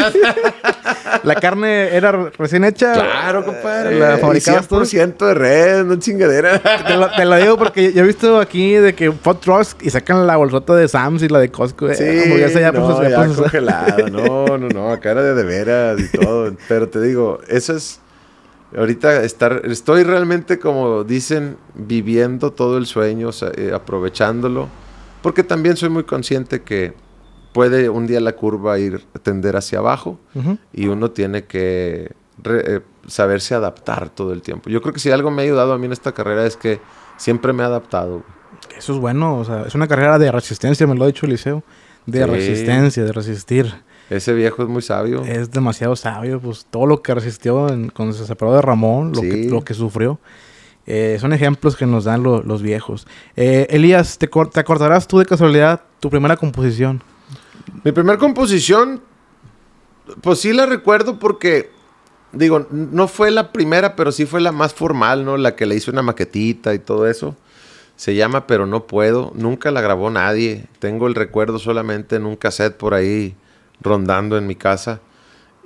Speaker 2: la carne era recién hecha. Claro,
Speaker 1: compadre. La fabricabas
Speaker 2: 100% de red, no chingadera. Te lo, te lo, digo porque yo he visto aquí de que pot trucks y sacan la bolsota de Sam's y la de Costco. Eh, sí, ya, no, pues, ya, congelada.
Speaker 1: No, no, no, acá era de, de veras y todo. Pero te digo, eso es ahorita estoy realmente, como dicen, viviendo todo el sueño, eh, aprovechándolo, porque también soy muy consciente que puede un día la curva ir tender hacia abajo y uno tiene que eh, saberse adaptar todo el tiempo. Yo creo que si algo me ha ayudado a mí en esta carrera es que siempre me he adaptado.
Speaker 2: Eso es bueno, o sea, es una carrera de resistencia, me lo ha dicho Eliseo, de resistencia,
Speaker 1: de resistir. Ese viejo es muy sabio.
Speaker 2: Es demasiado sabio, pues todo lo que resistió cuando se separó de Ramón, lo, que, sufrió. Eh, son ejemplos que nos dan los viejos. Eh, Elías, ¿te, acordarás tú de casualidad tu primera composición? Mi primera composición, pues sí la recuerdo porque, digo, no fue la
Speaker 1: primera, pero sí fue la más formal, ¿no? La que le hice una maquetita y todo eso. Se llama Pero No Puedo. Nunca la grabó nadie. Tengo el recuerdo solamente en un cassette por ahí rondando en mi casa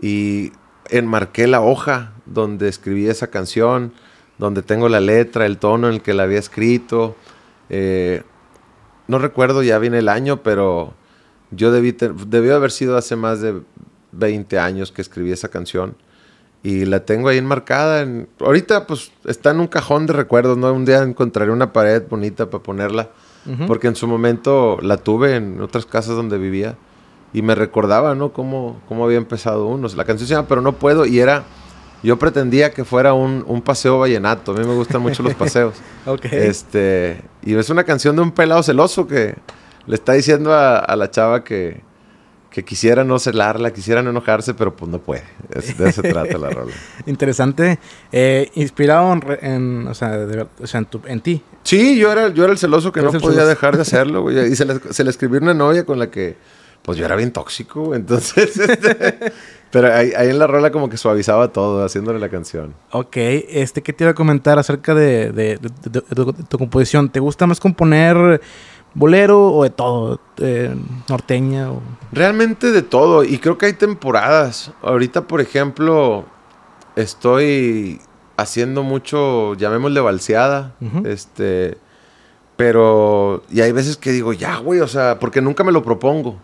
Speaker 1: y enmarqué la hoja donde escribí esa canción, donde tengo la letra, el tono en el que la había escrito. Eh, no recuerdo, ya viene el año, pero yo debí debió haber sido hace más de 20 años que escribí esa canción. Y la tengo ahí enmarcada. ahorita pues está en un cajón de recuerdos, ¿no? Un día encontraré una pared bonita para ponerla. Porque en su momento la tuve en otras casas donde vivía y me recordaba, ¿no? Cómo, cómo había empezado uno. La canción se llama Pero no puedo y era... Yo pretendía que fuera un, paseo vallenato. A mí me gustan mucho los paseos. Ok. Este, y es una canción de un pelado celoso que le está diciendo a, la chava que, quisiera no celarla, quisiera no enojarse, pero pues no puede. de eso se trata la rola.
Speaker 2: Interesante. Eh, inspirado en, o sea, en, ti. Sí, yo era, yo era el celoso
Speaker 1: que no podía dejar de hacerlo. Y se le, se le escribió una novia con la que pues yo era bien tóxico, entonces... Este, pero ahí, en la rola como que suavizaba todo, haciéndole la canción.
Speaker 2: Ok, este, ¿qué te iba a comentar acerca de, tu, composición? ¿Te gusta más componer bolero o de todo? Eh, ¿Norteña? O... Realmente de
Speaker 1: todo, y creo que hay temporadas. Ahorita, por ejemplo, estoy haciendo mucho, llamémosle balseada, este... Pero, y hay veces que digo, ya, güey, o sea, porque nunca me lo propongo.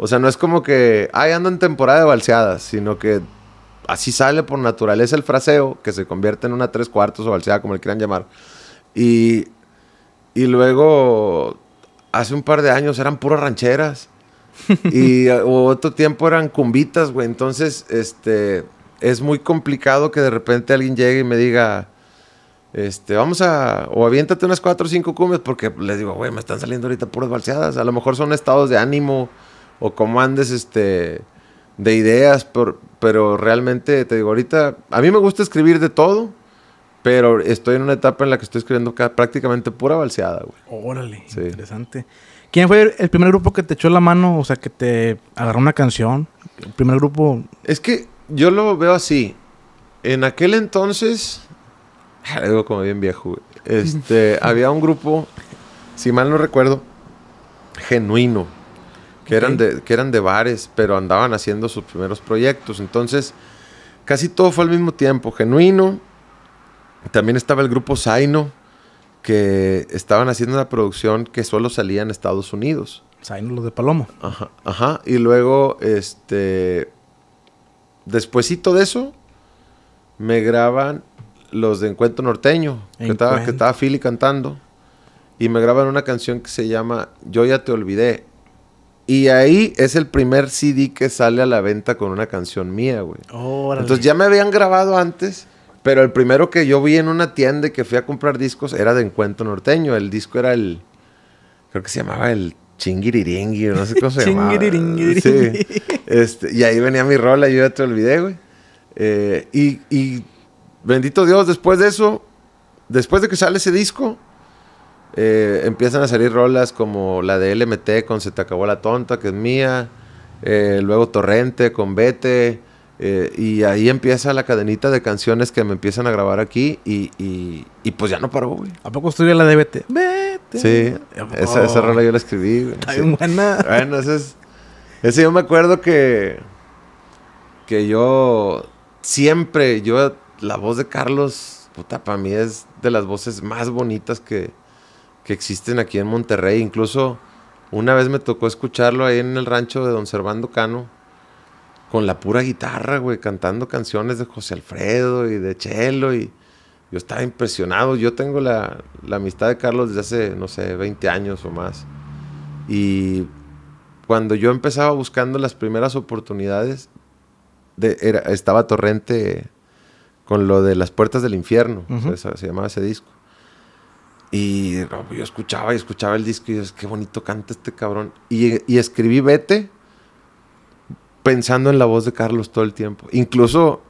Speaker 1: O sea, no es como que, ay, andan temporada de balseadas, sino que así sale por naturaleza el fraseo, que se convierte en una tres cuartos o balseada, como le quieran llamar. Y, luego, hace un par de años eran puras rancheras. y uh, otro tiempo eran cumbitas, güey. Entonces, este, es muy complicado que de repente alguien llegue y me diga, este, vamos a, o aviéntate unas cuatro o cinco cumbias, porque les digo, güey, me están saliendo ahorita puras balseadas. A lo mejor son estados de ánimo o como andes este, de ideas, pero realmente te digo, ahorita a mí me gusta escribir de todo, pero estoy en una etapa en la que estoy escribiendo prácticamente pura balseada,
Speaker 2: güey. Órale, interesante. ¿Quién fue el primer grupo que te echó la mano? O sea, que te agarró una canción. El primer grupo.
Speaker 1: Es que yo lo veo así. En aquel entonces. Digo como bien viejo. Este, había un grupo, si mal no recuerdo, genuino que, eran de, bares, pero andaban haciendo sus primeros proyectos. Entonces, casi todo fue al mismo tiempo. Genuino, también estaba el grupo Zaino, que estaban haciendo una producción que solo salía en Estados Unidos.
Speaker 2: Zaino, los de Palomo.
Speaker 1: Ajá, ajá. Y luego, este. Despuésito de eso, me graban los de Encuentro Norteño, que estaba, que estaba Philly cantando. Y me graban una canción que se llama Yo ya te olvidé. Y ahí es el primer CD que sale a la venta con una canción mía, güey.
Speaker 2: Entonces
Speaker 1: ya me habían grabado antes, pero el primero que yo vi en una tienda que fui a comprar discos era de Encuentro Norteño. El disco era el. Creo que se llamaba el Chingiriringui, no sé cómo se llamaba. sí. Este, y ahí venía mi rola, yo ya te olvidé, güey. Eh, y bendito Dios, después de eso, después de que sale ese disco, eh, empiezan a salir rolas como la de LMT con Se te acabó la tonta, que es mía, eh, luego Torrente con Vete, eh, y ahí empieza la cadenita de canciones que me empiezan a grabar aquí y, y, pues ya no paró, güey.
Speaker 2: ¿A poco estudia la de Vete? Vete. Sí, esa,
Speaker 1: rola yo la escribí, buena. Bueno, ese es... Ese yo me acuerdo que... Que yo... Siempre, yo... La voz de Carlos, puta, para mí es de las voces más bonitas que que existen aquí en Monterrey. Incluso una vez me tocó escucharlo ahí en el rancho de Don Servando Cano, con la pura guitarra, güey, cantando canciones de José Alfredo y de Chelo. Y yo estaba impresionado. Yo tengo la, amistad de Carlos desde hace, no sé, 20 años o más. Y cuando yo empezaba buscando las primeras oportunidades, de, era, estaba Torrente con lo de Las Puertas del Infierno, se llamaba ese disco. Y pues, yo escuchaba y escuchaba el disco y es qué bonito canta este cabrón. Y, escribí Vete pensando en la voz de Carlos todo el tiempo. Incluso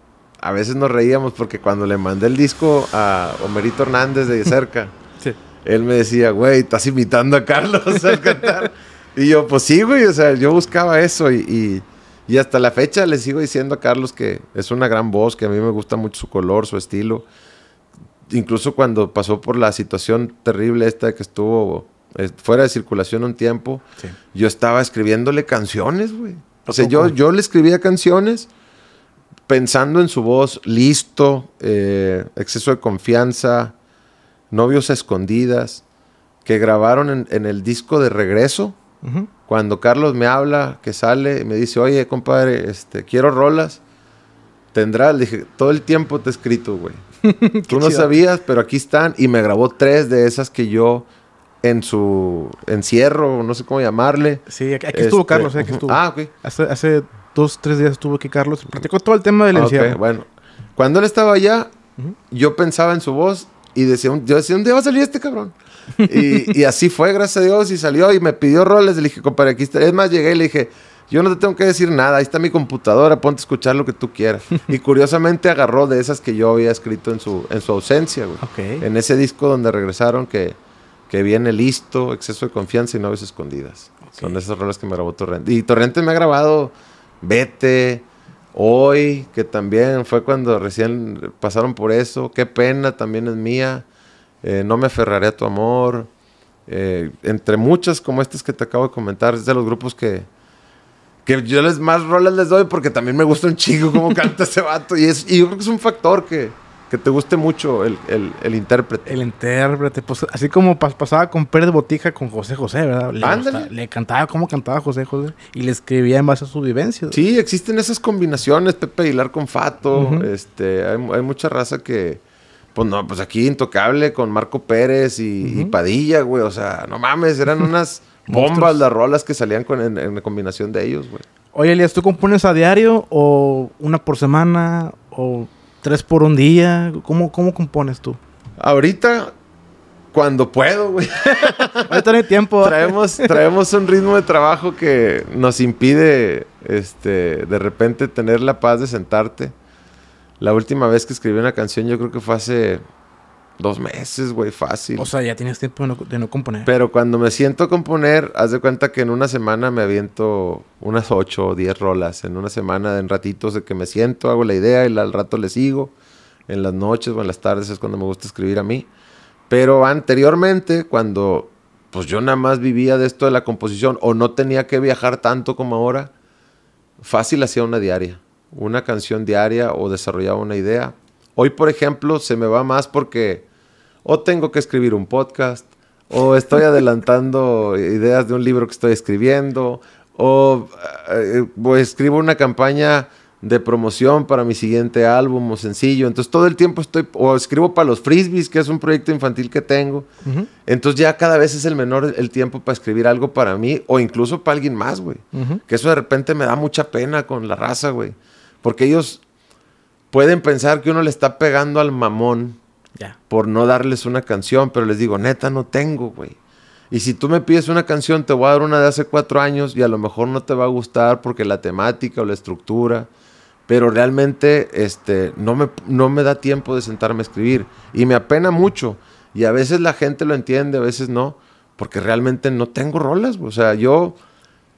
Speaker 1: a veces nos reíamos porque cuando le mandé el disco a Homerito Hernández de cerca, él me decía, güey, estás imitando a Carlos al cantar. y yo, pues sí, güey, o sea, yo buscaba eso y y hasta la fecha le sigo diciendo a Carlos que es una gran voz, que a mí me gusta mucho su color, su estilo incluso cuando pasó por la situación terrible esta que estuvo eh, fuera de circulación un tiempo, yo estaba escribiéndole canciones, güey. O sea, yo, yo le escribía canciones pensando en su voz, listo, eh, exceso de confianza, novios escondidas, que grabaron en, el disco de regreso. Cuando Carlos me habla, que sale, me dice, oye, compadre, este, quiero rolas. Tendrá, le dije, todo el tiempo te he escrito, güey. Tú no sabías, pero aquí están. Y me grabó tres de esas que yo en su encierro, no sé cómo llamarle. Sí, aquí, estuvo este, Carlos, eh, Ah,
Speaker 2: Hace, hace, dos, tres días estuvo aquí Carlos. Practicó todo el tema del ah, encierro.
Speaker 1: bueno. Cuando él estaba allá, yo pensaba en su voz y decía, yo decía, ¿dónde va a salir este cabrón? y, y, así fue, gracias a Dios, y salió y me pidió roles. Le dije, compadre, aquí está. Es más, llegué y le dije, yo no te tengo que decir nada, ahí está mi computadora, ponte a escuchar lo que tú quieras. y curiosamente agarró de esas que yo había escrito en su, en su ausencia, güey. En ese disco donde regresaron que, que viene listo, exceso de confianza y Noves escondidas. Son esas rolas que me grabó Torrente. Y Torrente me ha grabado Vete, Hoy, que también fue cuando recién pasaron por eso. Qué pena, también es mía. Eh, no me aferraré a tu amor. Eh, entre muchas como estas que te acabo de comentar, es de los grupos que, que yo les más roles les doy porque también me gusta un chico cómo canta ese vato. Y, es, y yo creo que es un factor que, te
Speaker 2: guste mucho el, intérprete. El intérprete, pues así como pas, pasaba con Pérez Botija con José José, ¿verdad? Le, le cantaba cómo cantaba José José y le escribía en base a sus vivencias.
Speaker 1: Sí, existen esas combinaciones, Pepe Aguilar con Fato, este, hay, mucha raza que, pues no, pues aquí Intocable con Marco Pérez y Padilla, güey, o sea, no mames, eran unas... Bombas las rolas que salían con, en, combinación de ellos, güey.
Speaker 2: Oye, Elias, ¿tú compones a diario o una por semana o tres por un día? ¿Cómo, cómo compones tú?
Speaker 1: Ahorita, cuando puedo, güey. no tiempo. ¿eh? traemos, traemos un ritmo de trabajo que nos impide este, de repente tener la paz de sentarte. La última vez que escribí una canción yo creo que fue hace Dos meses, güey, fácil. O sea,
Speaker 2: ya tienes tiempo de no, componer. Pero cuando
Speaker 1: me siento a componer, haz de cuenta que en una semana me aviento unas ocho o diez rolas. En una semana, en ratitos de que me siento, hago la idea y al rato le sigo. En las noches o en las tardes es cuando me gusta escribir a mí. Pero anteriormente, cuando pues yo nada más vivía de esto de la composición o no tenía que viajar tanto como ahora, fácil hacía una diaria. Una canción diaria o desarrollaba una idea. Hoy, por ejemplo, se me va más porque o tengo que escribir un podcast, o estoy adelantando ideas de un libro que estoy escribiendo, o, eh, pues, escribo una campaña de promoción para mi siguiente álbum o sencillo. Entonces todo el tiempo estoy, o escribo para los frisbees, que es un proyecto infantil que tengo. Entonces ya cada vez es el menor el tiempo para escribir algo para mí o incluso para alguien más, güey. Que eso de repente me da mucha pena con la raza, güey. Porque ellos pueden pensar que uno le está pegando al mamón por no darles una canción, pero les digo, neta, no tengo, güey. Y si tú me pides una canción, te voy a dar una de hace cuatro años y a lo mejor no te va a gustar porque la temática o la estructura, pero realmente este, no, me, no me da tiempo de sentarme a escribir y me apena mucho. Y a veces la gente lo entiende, a veces no, porque realmente no tengo rolas. O sea, yo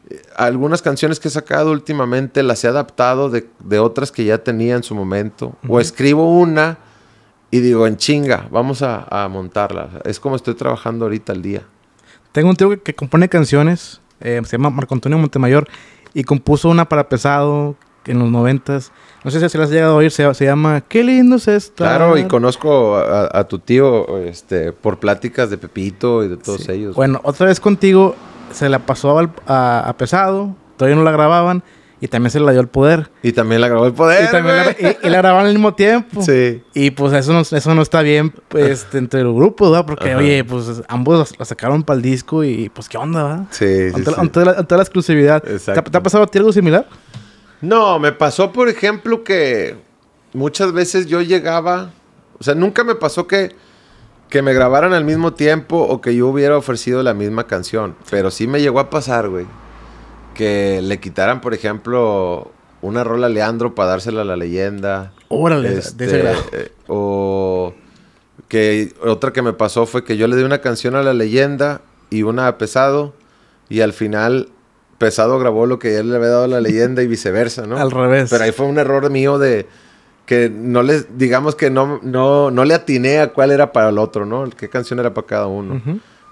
Speaker 1: eh, algunas canciones que he sacado últimamente las he adaptado de, otras que ya tenía en su momento. O escribo una y digo, en chinga, vamos a, montarla. Es como estoy trabajando ahorita al día.
Speaker 2: Tengo un tío que, compone canciones, eh, se llama Marco Antonio Montemayor, y compuso una para pesado en los noventas. No sé si se las has llegado a oír, se, llama Qué lindo es esto. Claro, y
Speaker 1: conozco a, tu tío este, por pláticas de Pepito y de todos ellos. Bueno, otra
Speaker 2: vez contigo, se la pasó a, a pesado, todavía no la grababan y también se la dio el poder. Y también la grabó el poder. Y la, y, grabaron al mismo tiempo. Sí. Y pues eso no, eso no está bien pues, entre los grupo, ¿verdad? Porque, oye, pues ambos la sacaron para el disco y pues qué onda, ¿verdad?
Speaker 1: Sí. ante,
Speaker 2: la, exclusividad. Exacto. ¿Te, ha pasado a ti algo similar?
Speaker 1: No, me pasó, por ejemplo, que muchas veces yo llegaba. O sea, nunca me pasó que, que me grabaran al mismo tiempo o que yo hubiera ofrecido la misma canción. Pero sí me llegó a pasar, güey que le quitaran, por ejemplo, una rola a Leandro para dársela a la leyenda. Órale, de ese este, eh, o que otra que me pasó fue que yo le di una canción a la leyenda y una a Pesado y al final Pesado grabó lo que él le había dado a la leyenda y viceversa, ¿no? al revés. Pero ahí fue un error mío de que no les, digamos que no, no, le atiné a cuál era para el otro, ¿no? Qué canción era para cada uno.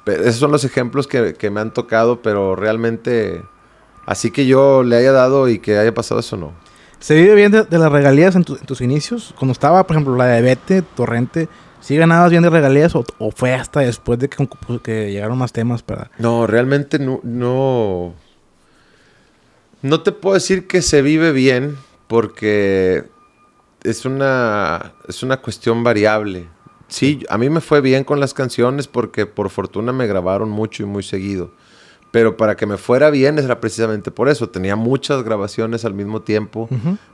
Speaker 1: Esos son los ejemplos que, que me han tocado, pero realmente Así que yo le haya dado y que haya pasado
Speaker 2: eso, no. ¿Se vive bien de, las regalías en, tus inicios? Cuando estaba, por ejemplo, la de Bete, Torrente, ¿sí ganabas bien de regalías o, fue hasta después de pues, que, llegaron más temas para...?
Speaker 1: No, realmente no, no... No te puedo decir que se vive bien porque es es una cuestión variable. Sí, a mí me fue bien con las canciones porque por fortuna me grabaron mucho y muy seguido pero para que me fuera bien era precisamente por eso. Tenía muchas grabaciones al mismo tiempo.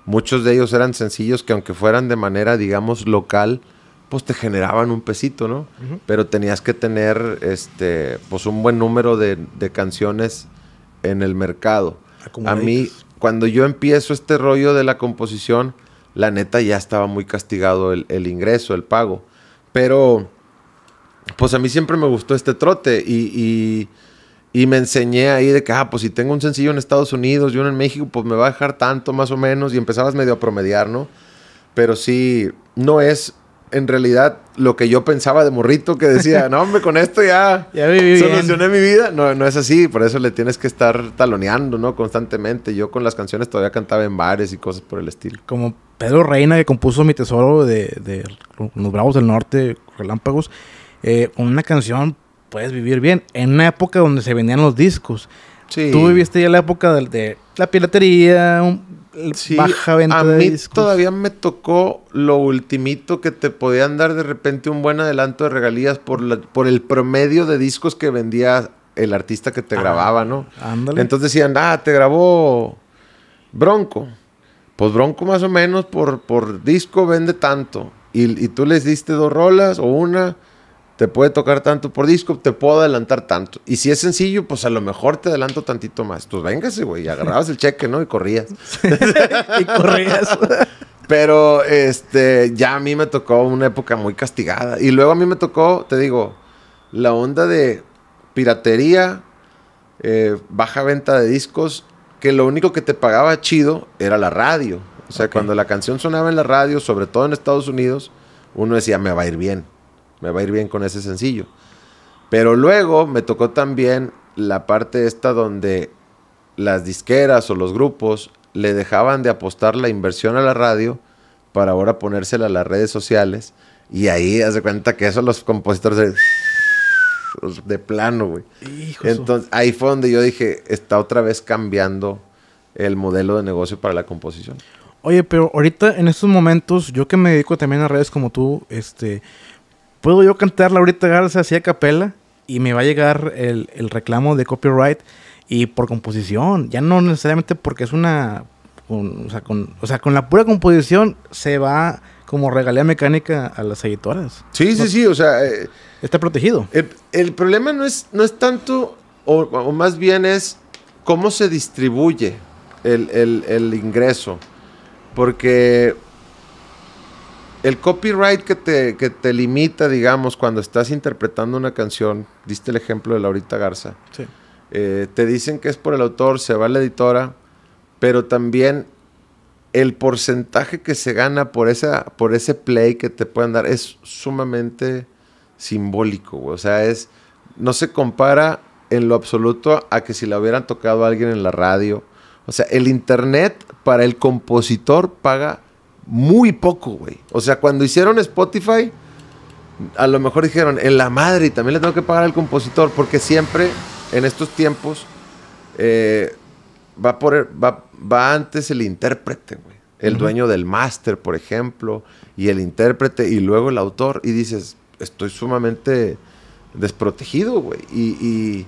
Speaker 1: Muchos de ellos eran sencillos que aunque fueran de manera, digamos, local, pues te generaban un pesito, ¿no? Pero tenías que tener, este, pues un buen número de, canciones en el mercado. A mí, cuando yo empiezo este rollo de la composición, la neta ya estaba muy castigado el, ingreso, el pago. Pero, pues a mí siempre me gustó este trote y y me enseñé ahí de que, ah, pues si tengo un sencillo en Estados Unidos y uno en México, pues me va a dejar tanto más o menos. Y empezabas medio a promediar, ¿no? Pero sí, no es en realidad lo que yo pensaba de morrito que decía, no, hombre, con esto ya,
Speaker 2: ya viví solucioné
Speaker 1: mi vida. No, no es así, por eso le tienes que estar taloneando, ¿no? Constantemente. Yo con las canciones todavía cantaba en bares y cosas por el estilo.
Speaker 2: Como Pedro Reina, que compuso Mi Tesoro de, de Los Bravos del Norte, Relámpagos, eh, una canción puedes vivir bien. En una época donde se vendían los discos. Sí. Tú viviste ya la época de, la pilatería... baja venta a mí
Speaker 1: todavía me tocó lo ultimito que te podían dar de repente un buen adelanto de regalías por, el promedio de discos que vendía el artista que te grababa, ¿no?
Speaker 2: Ándale. Entonces
Speaker 1: decían, ah, te grabó Bronco. Pues Bronco más o menos por, por disco vende tanto. Y, y tú les diste dos rolas o una te puede tocar tanto por disco, te puedo adelantar tanto. Y si es sencillo, pues a lo mejor te adelanto tantito más. Pues véngase, güey, agarrabas el cheque, ¿no? Y corrías. y corrías. Pero este, ya a mí me tocó una época muy castigada. Y luego a mí me tocó, te digo, la onda de piratería, eh, baja venta de discos, que lo único que te pagaba chido era la radio. O sea, cuando la canción sonaba en la radio, sobre todo en Estados Unidos, uno decía, me va a ir bien me va a ir bien con ese sencillo. Pero luego me tocó también la parte esta donde las disqueras o los grupos le dejaban de apostar la inversión a la radio para ahora ponérsela a las redes sociales. Y ahí hace cuenta que eso los compositores de, de plano, güey. Entonces ahí fue donde yo dije, está otra vez cambiando el modelo de negocio para
Speaker 2: la composición. Oye, pero ahorita en estos momentos, yo que me dedico también a redes como tú, este, ¿Puedo yo cantar Laurita Garza así a capela? Y me va a llegar el, reclamo de copyright y por composición. Ya no necesariamente porque es una o, sea, con, o sea, con la pura composición se va como regalía mecánica a las editoras.
Speaker 1: Sí, sí, sí, o sea... Eh, está protegido. El, problema no es, no es tanto, o, más bien es cómo se distribuye el ingreso. Porque el copyright que te, te limita, digamos, cuando estás interpretando una canción, diste el ejemplo de Laurita Garza. Eh, te dicen que es por el autor, se va a la editora, pero también el porcentaje que se gana por, esa, por ese play que te pueden dar es sumamente simbólico. O sea, es, no se compara en lo absoluto a que si la hubieran tocado alguien en la radio. O sea, el Internet para el compositor paga muy poco, güey. O sea, cuando hicieron Spotify, a lo mejor dijeron, en la madre, y también le tengo que pagar al compositor, porque siempre en estos tiempos eh, va, por, va, va antes el intérprete, güey. El dueño del máster, por ejemplo, y el intérprete, y luego el autor, y dices, estoy sumamente desprotegido, güey. y,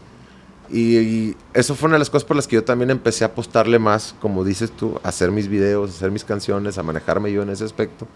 Speaker 1: y, eso fue una de las cosas por las que yo también empecé a apostarle más, como dices tú, a hacer mis videos, a hacer mis canciones, a manejarme yo en ese aspecto.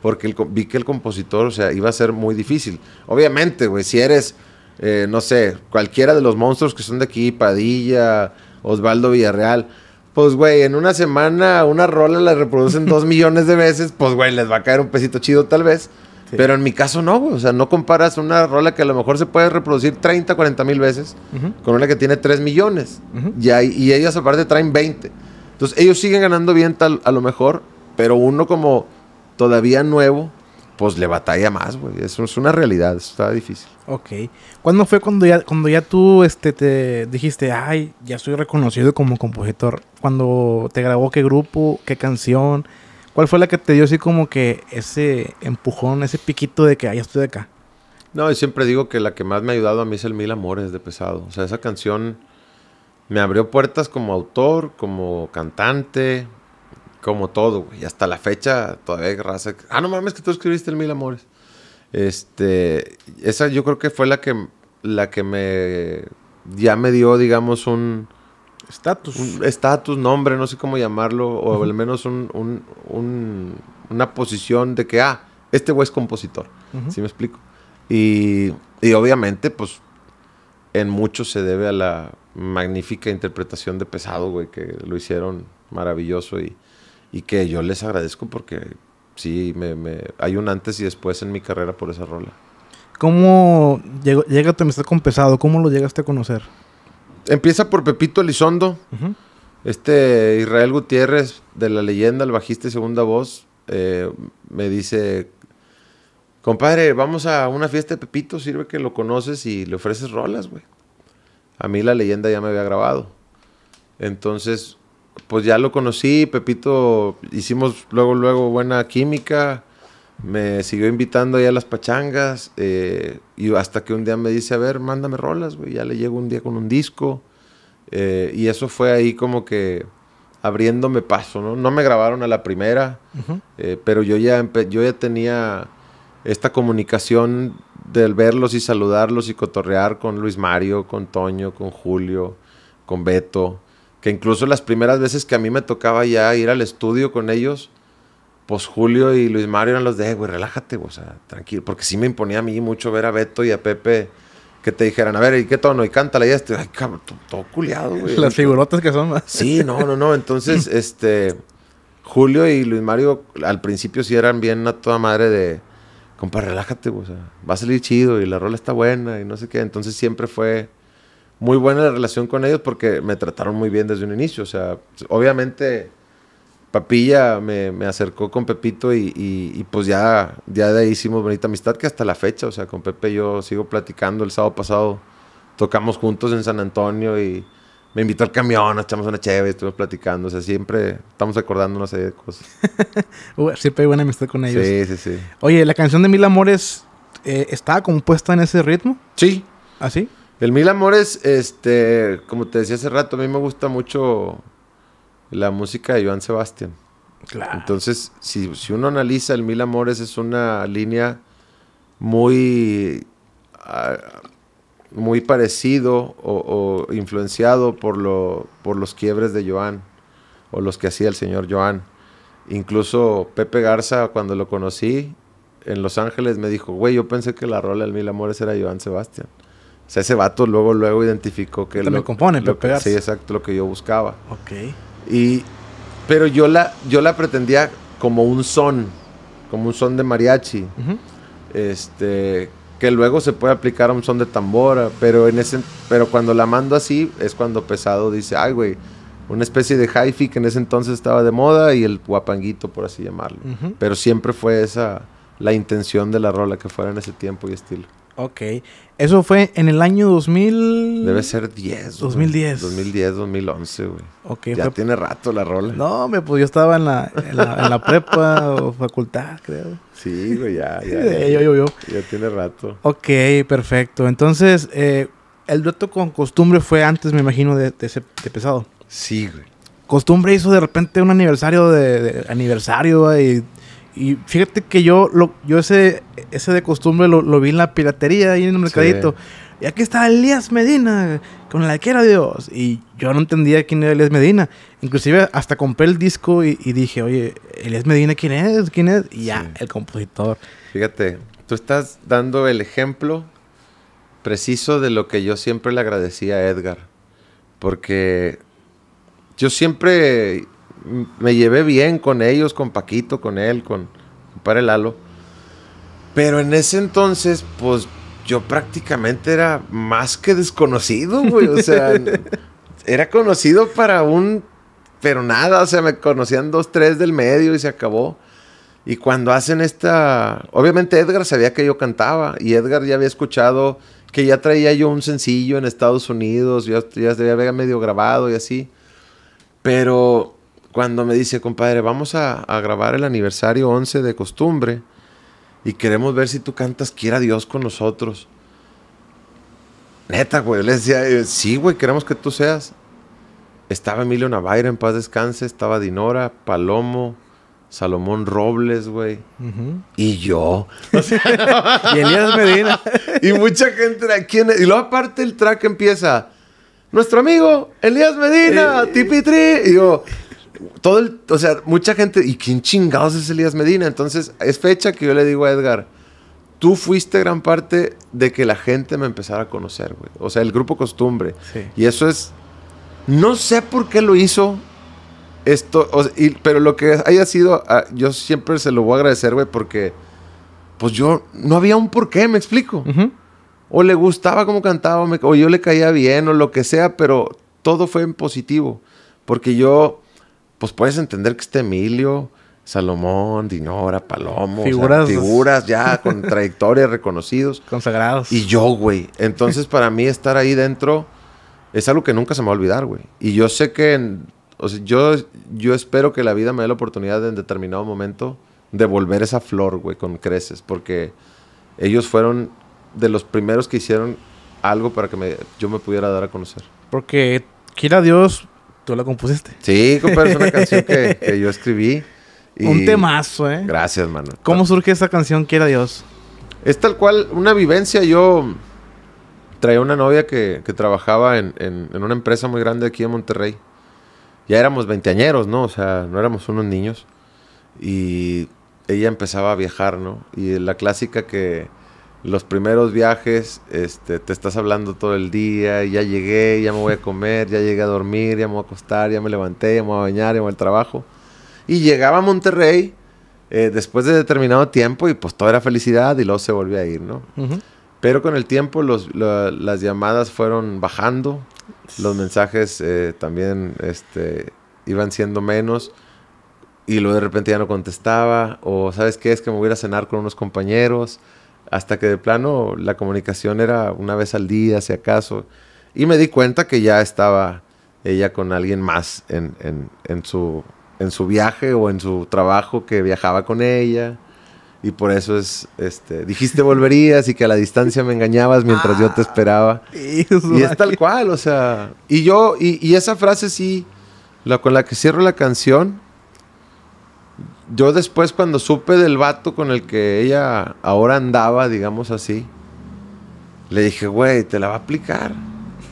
Speaker 1: Porque vi que el compositor, o sea, iba a ser muy difícil. Obviamente, güey, si eres, eh, no sé, cualquiera de los monstruos que son de aquí, Padilla, Osvaldo Villarreal, pues, güey, en una semana una rola la reproducen dos millones de veces, pues, güey, les va a caer un pesito chido tal vez. Pero en mi caso no, güey. O sea, no comparas una rola que a lo mejor se puede reproducir 30, 40 mil veces con una que tiene 3 millones. y, ellos aparte traen 20. Entonces ellos siguen ganando bien tal, a lo mejor, pero uno como todavía nuevo, pues le batalla más, güey. Eso es una realidad, eso está difícil.
Speaker 2: Ok. ¿Cuándo fue cuando ya, cuando ya tú este, te dijiste, ay, ya soy reconocido como compositor? Cuando te grabó qué grupo, qué canción, ¿Cuál fue la que te dio así como que ese empujón, ese piquito de que ya estoy de acá?
Speaker 1: No, yo siempre digo que la que más me ha ayudado a mí es el Mil Amores de Pesado. O sea, esa canción me abrió puertas como autor, como cantante, como todo. Y hasta la fecha todavía gracias. Ah, no mames, que tú escribiste el Mil Amores. Este, esa yo creo que fue la que, la que me, ya me dio, digamos, un, Estatus. Estatus, nombre, no sé cómo llamarlo, o al menos un, una posición de que, ah, este güey es compositor. si me explico? Y, obviamente, pues, en mucho se debe a la magnífica interpretación de Pesado, güey, que lo hicieron maravilloso y, que yo les agradezco porque sí, me, hay un antes y después en mi carrera por esa rola.
Speaker 2: ¿Cómo llegó, llega tu amistad con Pesado? ¿Cómo lo llegaste a conocer?
Speaker 1: Empieza por Pepito Elizondo, este Israel Gutiérrez de la leyenda, el bajista segunda voz, eh, me dice, compadre, vamos a una fiesta de Pepito, sirve que lo conoces y le ofreces rolas, güey. A mí la leyenda ya me había grabado. Entonces, pues ya lo conocí, Pepito, hicimos luego, luego buena química me siguió invitando ahí a las pachangas eh, y hasta que un día me dice, a ver, mándame rolas, güey, ya le llego un día con un disco eh, y eso fue ahí como que abriéndome paso, ¿no? No me grabaron a la primera, eh, pero yo ya, yo ya tenía esta comunicación del verlos y saludarlos y cotorrear con Luis Mario, con Toño, con Julio, con Beto, que incluso las primeras veces que a mí me tocaba ya ir al estudio con ellos, pues Julio y Luis Mario eran los de, eh, güey, relájate, o sea, tranquilo. Porque sí me imponía a mí mucho ver a Beto y a Pepe que te dijeran, a ver, ¿y qué tono? Y cántala y estoy... Ay, cabrón, todo culiado, güey. Las figurotas que son Sí, no, no, no. Entonces, este, Julio y Luis Mario al principio sí eran bien a toda madre de, compa, relájate, o sea, va a salir chido y la rola está buena y no sé qué. Entonces siempre fue muy buena la relación con ellos porque me trataron muy bien desde un inicio. O sea, obviamente Papilla me, me, acercó con Pepito y, pues ya, ya de ahí hicimos bonita amistad que hasta la fecha, o sea, con Pepe yo sigo platicando. El sábado pasado tocamos juntos en San Antonio y me invitó al camión, echamos una chévere, estuvimos platicando, o sea, siempre estamos una serie de cosas.
Speaker 2: siempre hay buena amistad con ellos. Sí, sí, sí. Oye, ¿la canción de Mil Amores eh, está compuesta en ese ritmo? Sí. ¿Así? ¿Ah, el Mil Amores,
Speaker 1: este, como te decía hace rato, a mí me gusta mucho la música de Joan Sebastián. Entonces, si, uno analiza el Mil Amores, es una línea muy, ah, muy parecido o, influenciado por, lo, por los quiebres de Joan o los que hacía el señor Joan. Incluso Pepe Garza, cuando lo conocí en Los Ángeles, me dijo, güey, yo pensé que la rola del Mil Amores era Joan Sebastián. O sea, ese vato luego, luego identificó que... Te lo, compone, Pepe Garza. Sí, exacto, lo que yo buscaba. Ok. Y, pero yo la, yo la pretendía como un son, como un son de mariachi. Este que luego se puede aplicar a un son de tambora, pero en ese pero cuando la mando así es cuando Pesado dice, "Ay, güey, una especie de hi-fi que en ese entonces estaba de moda y el guapanguito por así llamarlo." Pero siempre fue esa la intención de la rola que fuera en ese tiempo y estilo.
Speaker 2: Ok. Eso
Speaker 1: fue en el año 2000. Debe ser 10. 2010. 2010, 2011, güey. Ok. Ya tiene rato la rola.
Speaker 2: No, me, pues yo estaba en la, prepa o facultad, creo.
Speaker 1: Sí, güey, ya. ya, yo, yo, yo. Ya tiene rato.
Speaker 2: Ok, perfecto. Entonces, eh, el dueto con Costumbre fue antes, me imagino, de, ese, Pesado. Sí, güey. Costumbre hizo de repente un aniversario de, aniversario y y fíjate que yo, lo, yo ese, ese de costumbre lo, vi en la piratería, ahí en el mercadito. Y aquí está Elías Medina, con la que era Dios. Y yo no entendía quién era Elías Medina. Inclusive hasta compré el disco y, dije, oye, Elías Medina, ¿quién es? ¿Quién es? Y ya, el compositor. Fíjate,
Speaker 1: tú estás dando el ejemplo preciso de lo que yo siempre le agradecía a Edgar. Porque yo siempre me llevé bien con ellos, con Paquito, con él, con, para el Pero en ese entonces, pues yo prácticamente era más que desconocido, güey. O sea, era conocido para un. Pero nada, o sea, me conocían dos, tres del medio y se acabó. Y cuando hacen esta. Obviamente Edgar sabía que yo cantaba y Edgar ya había escuchado que ya traía yo un sencillo en Estados Unidos, ya ya había medio grabado y así. Pero cuando me dice, compadre, vamos a, a, grabar el aniversario 11 de costumbre y queremos ver si tú cantas Quiera Dios con nosotros. Neta, güey, le decía, eh, sí, güey, queremos que tú seas. Estaba Emilio Navaira en paz descanse, estaba Dinora, Palomo, Salomón Robles, güey. Y yo. y Elías Medina. y mucha gente aquí. Y luego aparte el track empieza. Nuestro amigo Elías Medina, eh, Tipitri. Y yo, todo el, o sea, mucha gente, ¿y quién chingados es Elías Medina? Entonces, es fecha que yo le digo a Edgar, tú fuiste gran parte de que la gente me empezara a conocer, güey. O sea, el grupo costumbre. Y eso es, no sé por qué lo hizo esto, pero lo que haya sido, ah, yo siempre se lo voy a agradecer, güey, porque pues yo no había un por qué, me explico. O le gustaba cómo cantaba, o yo le caía bien, o lo que sea, pero todo fue en positivo. Porque yo pues puedes entender que este Emilio, Salomón, Dinora, Palomo, figuras, figuras ya con trayectoria reconocidos. Consagrados. Y yo, güey. Entonces, para mí estar ahí dentro es algo que nunca se me va a olvidar, güey. Y yo sé que, o sea, yo, yo espero que la vida me dé la oportunidad en determinado momento de volver esa flor, güey, con creces, porque ellos fueron de los primeros que hicieron algo para que yo me pudiera dar a conocer.
Speaker 2: Porque, quiera Dios, Tú la compusiste. Sí, compadre, es una canción que, yo escribí. Un temazo, ¿eh?
Speaker 1: Gracias, mano.
Speaker 2: ¿Cómo surge esa canción, Quiera Dios?
Speaker 1: Es tal cual una vivencia. Yo traía una novia que, trabajaba en, en, una empresa muy grande aquí en Monterrey. Ya éramos veinteañeros, ¿no? O sea, no éramos unos niños. Y ella empezaba a viajar, ¿no? Y la clásica que los primeros viajes, este, te estás hablando todo el día, ya llegué, ya me voy a comer, ya llegué a dormir, ya me voy a acostar, ya me levanté, ya me voy a bañar, ya me voy al trabajo. Y llegaba a Monterrey eh, después de determinado tiempo y pues toda era felicidad y luego se volvió a ir, ¿no? Pero con el tiempo las llamadas fueron bajando, los mensajes eh, también este, iban siendo menos y luego de repente ya no contestaba o sabes qué es que me voy a, a cenar con unos compañeros hasta que de plano la comunicación era una vez al día, si acaso. Y me di cuenta que ya estaba ella con alguien más en, su, en su viaje o en su trabajo que viajaba con ella. Y por eso es, este, dijiste volverías y que a la distancia me engañabas mientras yo te ah, esperaba. y es tal cual, o sea. Y yo, y, esa frase sí, la, con la que cierro la canción, yo después cuando supe del vato con el que ella ahora andaba, digamos así, le dije, güey, te la va a aplicar.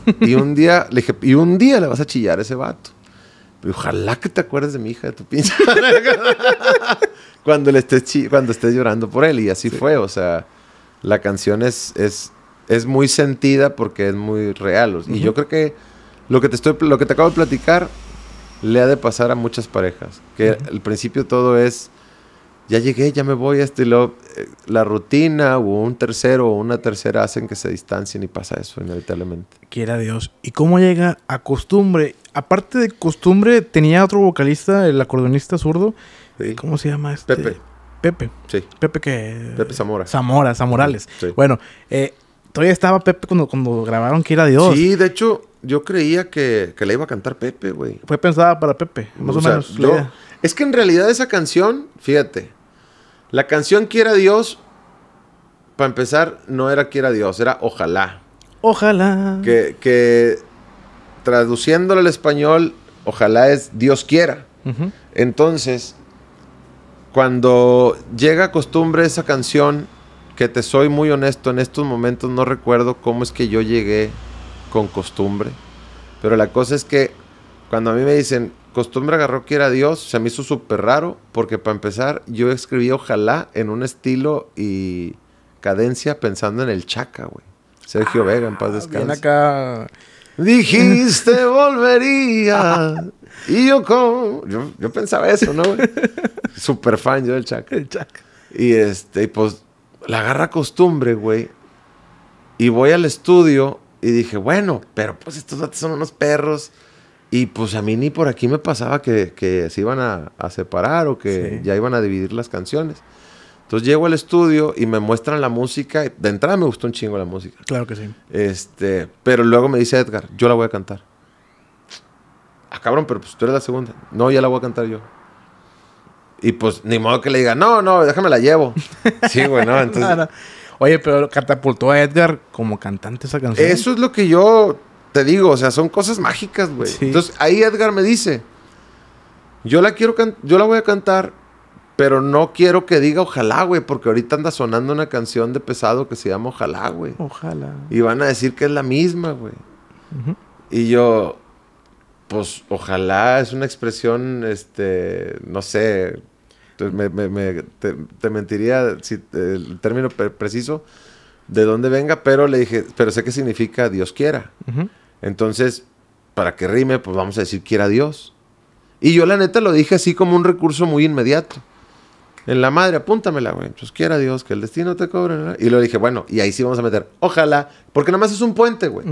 Speaker 1: y un día, le dije, y un día le vas a chillar ese vato. Pero ojalá que te acuerdes de mi hija, de tu pinche. cuando, le estés cuando estés llorando por él. Y así fue, o sea, la canción es, es, muy sentida porque es muy real. Y yo creo que lo que, te estoy, lo que te acabo de platicar le ha de pasar a muchas parejas. Que al principio todo es, ya llegué, ya me voy, este, estilo. Eh, la rutina o un tercero o una tercera hacen que se distancien y pasa eso inevitablemente.
Speaker 2: Quiera Dios. ¿Y cómo llega a costumbre? Aparte de costumbre, tenía otro vocalista, el acordeonista zurdo. ¿Cómo se llama este? Pepe. Pepe. Sí. Pepe que... Pepe Zamora. Zamora, Zamorales. Sí. Bueno, eh, Todavía estaba Pepe cuando, cuando grabaron que Dios. Sí,
Speaker 1: de hecho, yo creía que, que la iba a cantar Pepe, güey.
Speaker 2: Fue pensada para Pepe, más o, menos. es
Speaker 1: que en realidad esa canción, fíjate, la canción Quiera Dios, para empezar, no era Quiera Dios, era Ojalá.
Speaker 2: Ojalá. Que,
Speaker 1: que al español, ojalá es Dios quiera. Entonces, cuando llega a costumbre esa canción que te soy muy honesto, en estos momentos no recuerdo cómo es que yo llegué con costumbre. Pero la cosa es que cuando a mí me dicen, costumbre agarró que era Dios, se me hizo súper raro, porque para empezar yo escribí ojalá en un estilo y cadencia pensando en el chaca, güey. Sergio Vega, en paz ah, descanse.
Speaker 2: acá.
Speaker 1: Dijiste volvería. y yo como... Yo, pensaba eso, ¿no, güey? Súper fan yo del chaca. Y este, pues la agarra costumbre, güey. Y voy al estudio y dije, bueno, pero pues estos datos son unos perros. Y pues a mí ni por aquí me pasaba que, se iban a, separar o que ya iban a dividir las canciones. Entonces llego al estudio y me muestran la música. De entrada me gustó un chingo la música. Claro que sí. Este, pero luego me dice Edgar, yo la voy a cantar. Ah, cabrón, pero pues tú eres la segunda. No, ya la voy a cantar yo. Y pues ni modo que le diga, no, no, déjame la llevo. Sí, güey, no, entonces.
Speaker 2: Oye, pero catapultó a Edgar como cantante esa canción. Eso
Speaker 1: es lo que yo te digo, o sea, son cosas mágicas, güey. Entonces ahí Edgar me dice, yo la quiero yo la voy a cantar, pero no quiero que diga ojalá, güey, porque ahorita anda sonando una canción de pesado que se llama Ojalá, güey. Ojalá. Y van a decir que es la misma, güey. Y yo, pues ojalá es una expresión, este, no sé, me, te, mentiría si, el término preciso de dónde venga, pero le dije, pero sé que significa Dios quiera. Entonces, para que rime, pues vamos a decir quiera Dios. Y yo la neta lo dije así como un recurso muy inmediato. En la madre, apúntamela, güey. Pues quiera Dios que el destino te cobre. Y le dije, bueno, y ahí sí vamos a meter, ojalá, porque nada más es un puente, güey.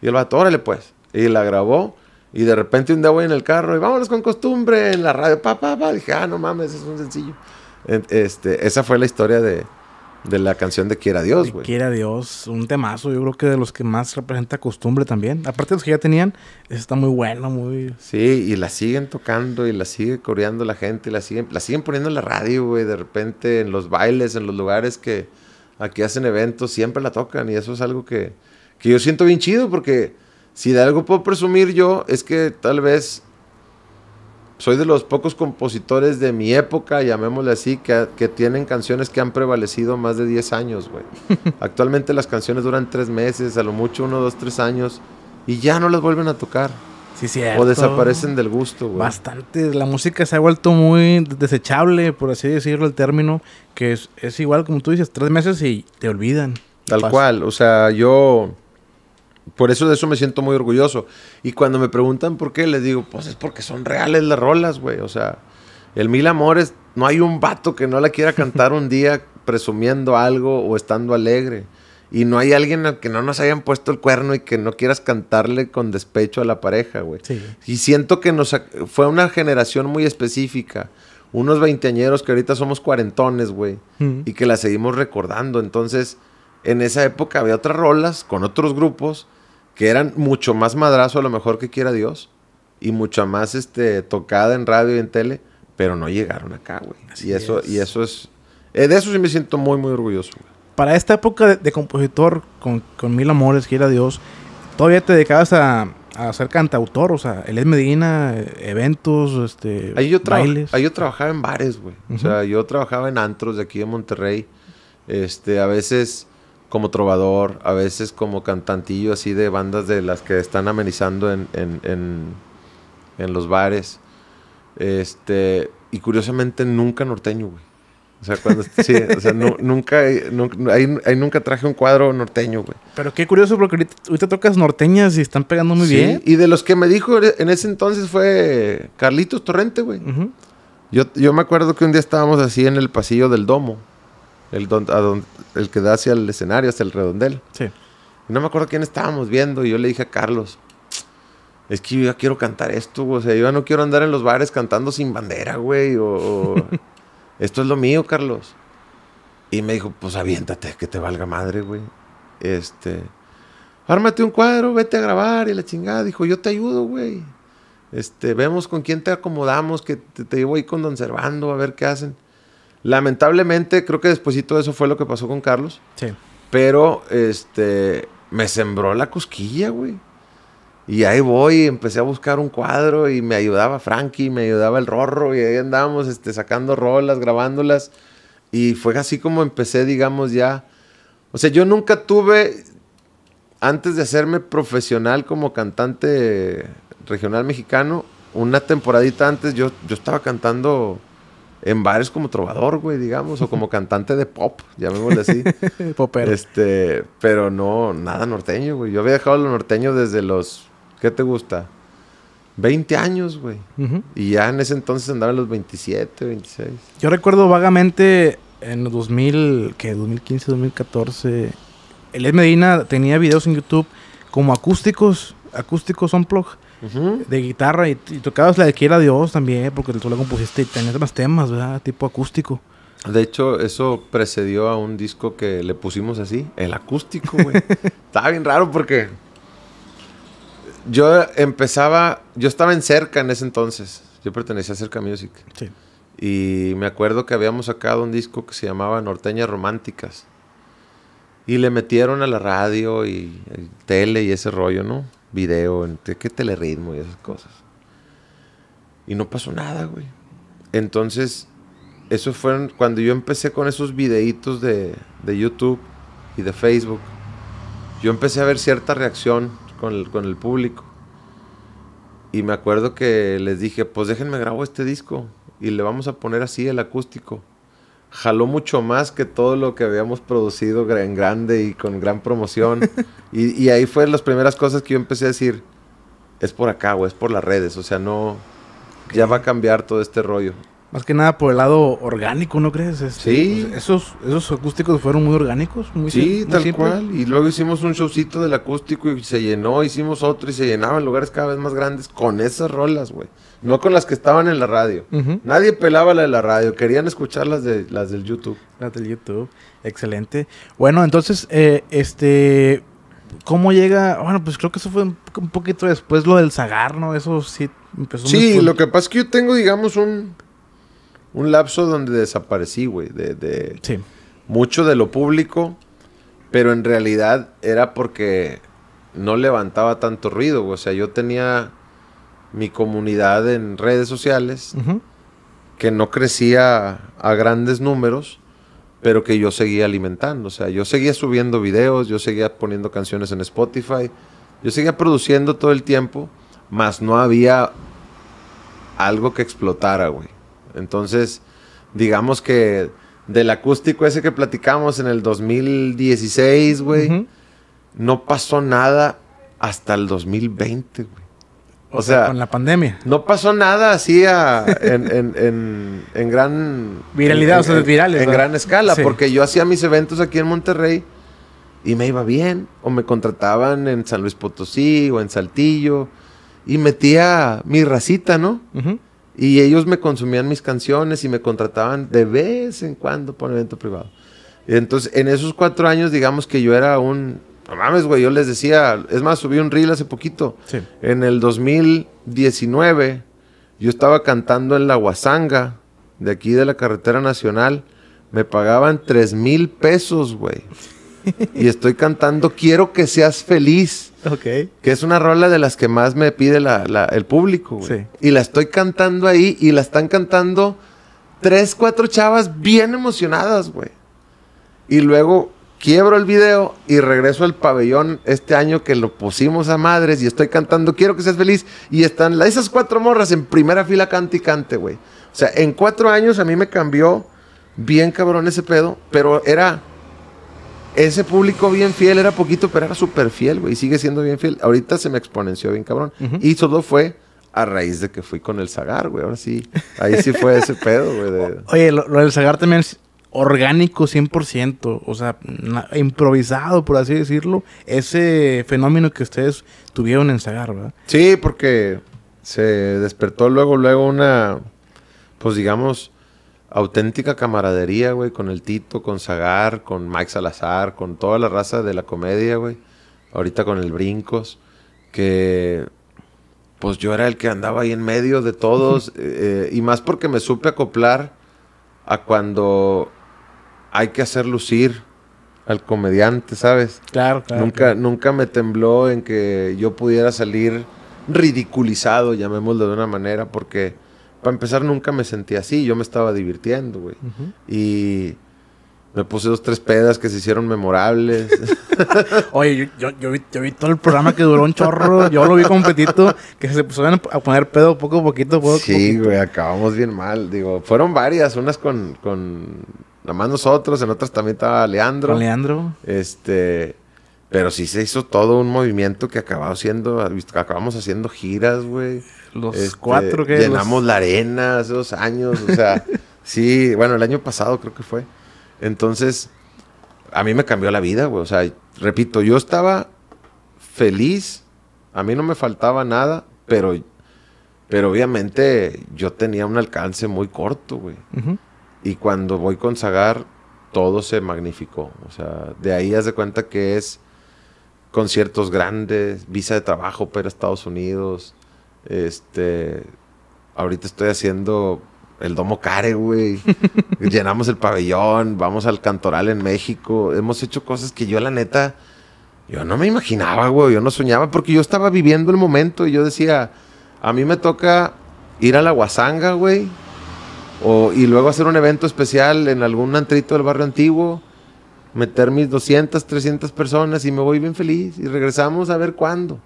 Speaker 1: Y el vato, órale pues. Y la grabó. Y de repente un día voy en el carro y vámonos con costumbre en la radio, pa, pa, pa. Dije, ah, no mames, es un sencillo. Este, esa fue la historia de, de la canción de
Speaker 2: Quiera Dios, güey. Quiera Dios, un temazo, yo creo que de los que más representa costumbre también. Aparte de los que ya tenían, está muy bueno, muy. Sí, y la siguen tocando y la sigue coreando la gente,
Speaker 1: la siguen, la siguen poniendo en la radio, güey, de repente en los bailes, en los lugares que aquí hacen eventos, siempre la tocan y eso es algo que, que yo siento bien chido porque si de algo puedo presumir yo, es que tal vez soy de los pocos compositores de mi época, llamémosle así, que, que tienen canciones que han prevalecido más de 10 años, güey. Actualmente las canciones duran 3 meses, a lo mucho 1, 2, 3 años, y ya no las
Speaker 2: vuelven a tocar.
Speaker 1: Sí, cierto. O desaparecen del gusto, güey.
Speaker 2: Bastante. La música se ha vuelto muy desechable, por así decirlo el término, que es, es igual como tú dices, 3 meses y te olvidan.
Speaker 1: Tal cual, o sea, yo por eso de eso me siento muy orgulloso. Y cuando me preguntan por qué, les digo, pues es porque son reales las rolas, güey. O sea, el Mil Amores, no hay un vato que no la quiera cantar un día presumiendo algo o estando alegre. Y no hay alguien al que no nos hayan puesto el cuerno y que no quieras cantarle con despecho a la pareja, güey. Y siento que nos fue una generación muy específica. Unos veinteañeros que ahorita somos cuarentones, güey. Y que la seguimos recordando. Entonces, en esa época había otras rolas con otros grupos que eran mucho más madrazo a lo mejor que quiera Dios y mucha más este, tocada en radio y en tele, pero no llegaron acá, güey. Y eso, es. y eso es... Eh, de eso sí me siento muy, muy orgulloso. Güey.
Speaker 2: Para esta época de, compositor, con, mil amores, quiera Dios, todavía te dedicabas a, ser cantautor, o sea, es Medina, eventos, este, yo bailes.
Speaker 1: Ahí yo trabajaba en bares, güey. O sea, yo trabajaba en antros de aquí de Monterrey. Este, a veces como trovador, a veces como cantantillo así de bandas de las que están amenizando en, los bares. Este, y curiosamente nunca norteño, güey. O sea, cuando, sí, o sea, nunca, ahí, nunca traje un cuadro norteño, güey.
Speaker 2: Pero qué curioso, porque ahorita, tocas norteñas y están pegando muy bien.
Speaker 1: Y de los que me dijo en e, ese entonces fue Carlitos Torrente, güey. yo me acuerdo que un día estábamos así en el pasillo del domo el, don, el que da hacia el escenario, hacia el redondel. Sí. no me acuerdo quién estábamos viendo y yo le dije a Carlos, es que yo ya quiero cantar esto, o sea, yo ya no quiero andar en los bares cantando sin bandera, güey, o, esto es lo mío, Carlos. Y me dijo, pues aviéntate, que te valga madre, güey. Este, ármate un cuadro, vete a grabar y la chingada. Dijo, yo te ayudo, güey. Este, vemos con quién te acomodamos, que te, te llevo ahí con Don Servando a ver qué hacen. Lamentablemente, creo que después de todo eso fue lo que pasó con Carlos. Sí. Pero, este, me sembró la cosquilla, güey. Y ahí voy, empecé a buscar un cuadro y me ayudaba Frankie, me ayudaba el Rorro y ahí andábamos este, sacando rolas, grabándolas. Y fue así como empecé, digamos, ya. O sea, yo nunca tuve, antes de hacerme profesional como cantante regional mexicano, una temporadita antes yo, yo estaba cantando en bares como trovador, güey, digamos, o como cantante de pop, llamémosle así. Popero. Este, pero no, nada norteño, güey. Yo había dejado lo norteño desde los, ¿qué te gusta? 20 años, güey. Y ya en ese entonces andaba en los 27, 26.
Speaker 2: Yo recuerdo vagamente en los 2000, que 2015, 2014, El Medina tenía videos en YouTube como acústicos, acústicos on plug de guitarra y, tocabas la de Quiera Dios también, porque tú la compusiste y tenías más temas, ¿verdad? Tipo acústico.
Speaker 1: De hecho, eso precedió a un disco que le pusimos así, el acústico, güey. Estaba bien raro porque yo empezaba, yo estaba en Cerca en ese entonces. Yo pertenecía a Cerca Music. Y me acuerdo que habíamos sacado un disco que se llamaba Norteñas Románticas. Y le metieron a la radio y tele y ese rollo, ¿no? video, en que telerritmo y esas cosas. Y no pasó nada, güey. Entonces, eso fue cuando yo empecé con esos videitos de, YouTube y de Facebook. Yo empecé a ver cierta reacción con el, con el público. Y me acuerdo que les dije, pues déjenme grabo este disco y le vamos a poner así el acústico jaló mucho más que todo lo que habíamos producido en grande y con gran promoción. y, ahí fue las primeras cosas que yo empecé a decir, es por acá o es por las redes, o sea, no, ya va a cambiar todo este rollo.
Speaker 2: Más que nada por el lado orgánico, ¿no crees? sí. esos, esos acústicos fueron muy orgánicos, muy Sí, tal cual.
Speaker 1: Y luego hicimos un showcito del acústico y se llenó, hicimos otro y se llenaban lugares cada vez más grandes con esas rolas, güey. No con las que estaban en la radio. Nadie pelaba
Speaker 2: la de la radio. Querían escuchar las, de, las del YouTube. Las del YouTube. Excelente. Bueno, entonces, eh, este. ¿Cómo llega? Bueno, pues creo que eso fue un, poquito después lo del Zagar, ¿no? Eso sí empezó. Sí, lo que
Speaker 1: pasa es que yo tengo, digamos, un. Un lapso donde desaparecí, güey. De, de sí. Mucho de lo público. Pero en realidad era porque no levantaba tanto ruido. O sea, yo tenía mi comunidad en redes sociales, que no crecía a grandes números, pero que yo seguía alimentando. O sea, yo seguía subiendo videos, yo seguía poniendo canciones en Spotify, yo seguía produciendo todo el tiempo, más no había algo que explotara, güey. Entonces, digamos que del acústico ese que platicamos en el 2016, güey, no pasó nada hasta el 2020, güey. O, sea, con la pandemia. No pasó nada así en, gran... Viralidad, o sea, virales. En gran escala, porque yo hacía mis eventos aquí en Monterrey y me iba bien. O me contrataban en San Luis Potosí o en Saltillo y metía mi racita, ¿no? Y ellos me consumían mis canciones y me contrataban de vez en cuando por evento privado. Entonces, en esos cuatro años, digamos que yo era un no mames, güey, yo les decía, es más, subí un reel hace poquito. En el 2019, yo estaba cantando en la Huasanga, de aquí de la carretera nacional. Me pagaban tres mil pesos, güey. y estoy cantando Quiero que seas feliz. Ok. Que es una rola de las que más me pide el público, güey. Sí. Y la estoy cantando ahí y la están cantando tres, cuatro chavas bien emocionadas, güey. Y luego quiebro el video y regreso al pabellón este año que lo pusimos a madres y estoy cantando Quiero que seas feliz y están esas cuatro morras en primera fila cante y cante, güey. O sea, en cuatro años a mí me cambió bien cabrón ese pedo, pero era ese público bien fiel, era poquito, pero era súper fiel, güey, y sigue siendo bien fiel. Ahorita se me exponenció bien cabrón y todo fue a raíz de que fui con el Zagar, güey. Ahora sí, ahí sí fue ese pedo, güey.
Speaker 2: Oye, lo, del Zagar también orgánico 100%, o sea, improvisado, por así decirlo, ese fenómeno que ustedes tuvieron en Sagar, ¿verdad?
Speaker 1: Sí, porque se despertó luego, luego una, pues digamos, auténtica camaradería, güey, con el Tito, con Zagar, con Mike Salazar, con toda la raza de la comedia, güey. Ahorita con el Brincos, que pues yo era el que andaba ahí en medio de todos, eh, eh, y más porque me supe acoplar a cuando hay que hacer lucir al comediante, ¿sabes?
Speaker 2: Claro, claro. Nunca,
Speaker 1: nunca me tembló en que yo pudiera salir ridiculizado, llamémoslo de una manera, porque para empezar nunca me sentí así, yo me estaba divirtiendo, güey. Y me puse dos, tres pedas que se hicieron
Speaker 2: memorables. Oye, yo, vi, todo el programa que duró un chorro. Yo lo vi completito. Que se pusieron a poner pedo poco a poquito. Poco, sí,
Speaker 1: güey, acabamos bien mal. Digo, fueron varias. Unas con, con Nada más nosotros, en otras también estaba Leandro. Leandro. Este. Pero sí se hizo todo un movimiento que acabamos haciendo, acabamos haciendo giras, güey. Los este, cuatro que llenamos la arena hace dos años, o sea, sí, bueno, el año pasado creo que fue. Entonces, a mí me cambió la vida, güey. O sea, repito, yo estaba feliz, a mí no me faltaba nada, pero, pero obviamente yo tenía un alcance muy corto, güey. Y cuando voy con Zagar, todo se magnificó. O sea, de ahí haz de cuenta que es conciertos grandes, visa de trabajo para Estados Unidos. Este, ahorita estoy haciendo el Domo Care, güey. Llenamos el pabellón, vamos al Cantoral en México. Hemos hecho cosas que yo, la neta, yo no me imaginaba, güey. Yo no soñaba porque yo estaba viviendo el momento y yo decía, a mí me toca ir a la Guasanga, güey y luego hacer un evento especial en algún antrito del barrio antiguo, meter mis 200, 300 personas y me voy bien feliz y regresamos a ver cuándo.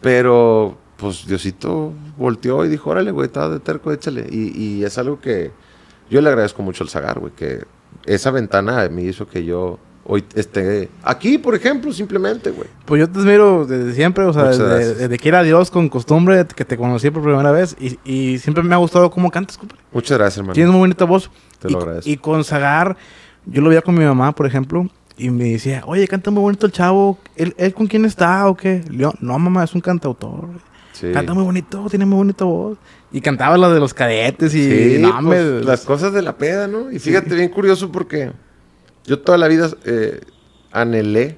Speaker 1: Pero pues Diosito volteó y dijo, órale, güey, estaba de terco, échale. Y, y, es algo que yo le agradezco mucho al Zagar, güey, que esa ventana me hizo que yo Hoy, este, aquí, por ejemplo, simplemente, güey.
Speaker 2: Pues yo te admiro desde siempre, o sea, desde, que era Dios con costumbre, que te conocí por primera vez y, siempre me ha gustado cómo cantas, compadre. Muchas gracias, hermano. Tienes muy bonita voz. Te lo agradezco. Y con Zagar... yo lo veía con mi mamá, por ejemplo, y me decía, oye, canta muy bonito el chavo, ¿él, con quién está o qué? Yo, no, mamá, es un cantautor. Canta muy bonito, tiene muy bonita voz. Y cantaba la de los cadetes y pues,
Speaker 1: las cosas de la peda, ¿no? Y fíjate, bien curioso porque yo toda la vida eh, anhelé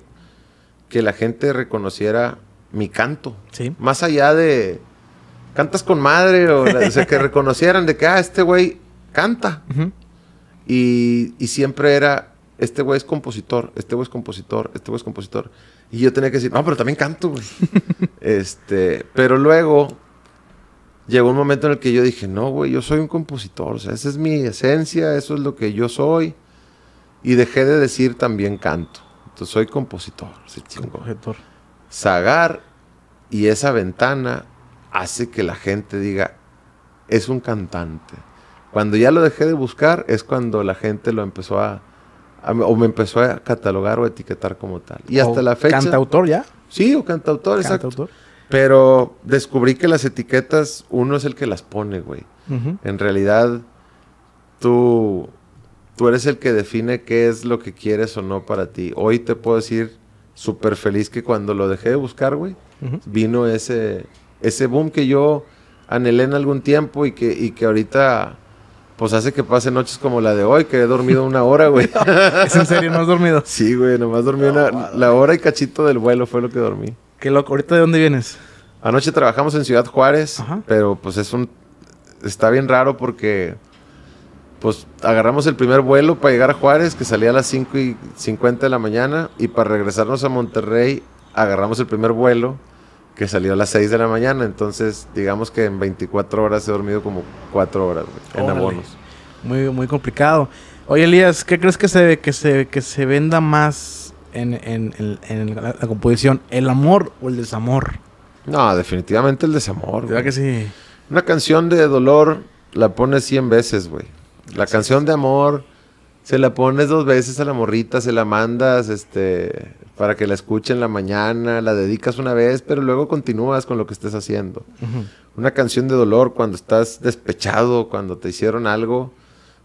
Speaker 1: que la gente reconociera mi canto. Más allá de cantas con madre o, que reconocieran de que, ah, este güey canta. y, siempre era, este güey es compositor, este güey es compositor, este güey es compositor. Y yo tenía que decir, no, pero también canto, güey. este, pero luego llegó un momento en el que yo dije, no, güey, yo soy un compositor, o sea, esa es mi esencia, eso es lo que yo soy. Y dejé de decir también canto. Entonces soy compositor. Sí, compositor. sagar y esa ventana hace que la gente diga, es un cantante. Cuando ya lo dejé de buscar es cuando la gente lo empezó a, o me empezó a catalogar o etiquetar como tal. Y hasta la fecha... autor ya? Sí, o cantautor, exacto. Pero descubrí que las etiquetas, uno es el que las pone, güey. En realidad, tú tú eres el que define qué es lo que quieres o no para ti. Hoy te puedo decir súper feliz que cuando lo dejé de buscar, güey, vino ese, ese boom que yo anhelé en algún tiempo y que, y que ahorita pues hace que pase noches como la de hoy, que he dormido una hora, güey.
Speaker 2: ¿Es en serio? ¿No has dormido?
Speaker 1: Sí, güey, nomás dormí una, la hora y cachito del vuelo fue lo que dormí. Qué loco. ¿Ahorita de dónde vienes? Anoche trabajamos en Ciudad Juárez, pero pues es un... Está bien raro porque pues agarramos el primer vuelo para llegar a Juárez, que salía a las 5 y 50 de la mañana, y para regresarnos a Monterrey agarramos el primer vuelo que salió a las 6 de la mañana. Entonces, digamos que en 24 horas he dormido como 4 horas en abonos.
Speaker 2: Muy, muy complicado. Oye, Elías, ¿qué crees que se, que se, que se venda más en, la, composición? ¿El amor o el desamor?
Speaker 1: No, definitivamente el desamor. ¿Verdad que sí? Una canción de dolor la pone 100 veces, güey. La canción de amor, se la pones dos veces a la morrita, se la mandas este, para que la escuche en la mañana, la dedicas una vez, pero luego continúas con lo que estés haciendo. Una canción de dolor cuando estás despechado, cuando te hicieron algo,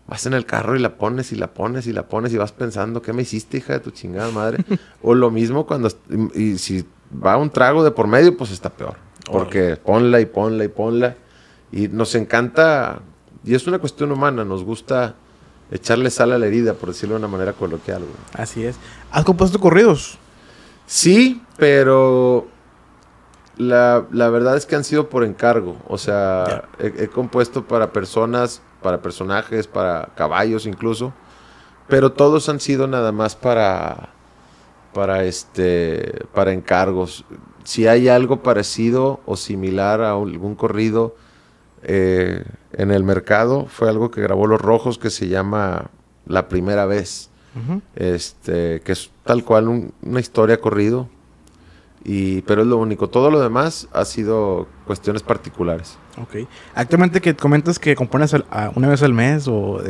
Speaker 1: vas en el carro y la pones y la pones y la pones y vas pensando, ¿qué me hiciste, hija de tu chingada madre? o lo mismo cuando, y si va un trago de por medio, pues está peor. Porque ponla y ponla y ponla. Y nos encanta y es una cuestión humana, nos gusta echarle sal a la herida, por decirlo de una manera coloquial.
Speaker 2: Así es. ¿Has compuesto
Speaker 1: corridos? Sí, pero la, verdad es que han sido por encargo. O sea, he, he, compuesto para personas, para personajes, para caballos incluso. Pero todos han sido nada más para, para, este, para encargos. Si hay algo parecido o similar a algún corrido eh, en el mercado fue algo que grabó Los Rojos que se llama La Primera Vez. Este, que es tal cual una historia corrido. Y, pero es lo único. Todo lo demás ha sido cuestiones particulares.
Speaker 2: Ok. Actualmente que comentas que compones una vez al mes o,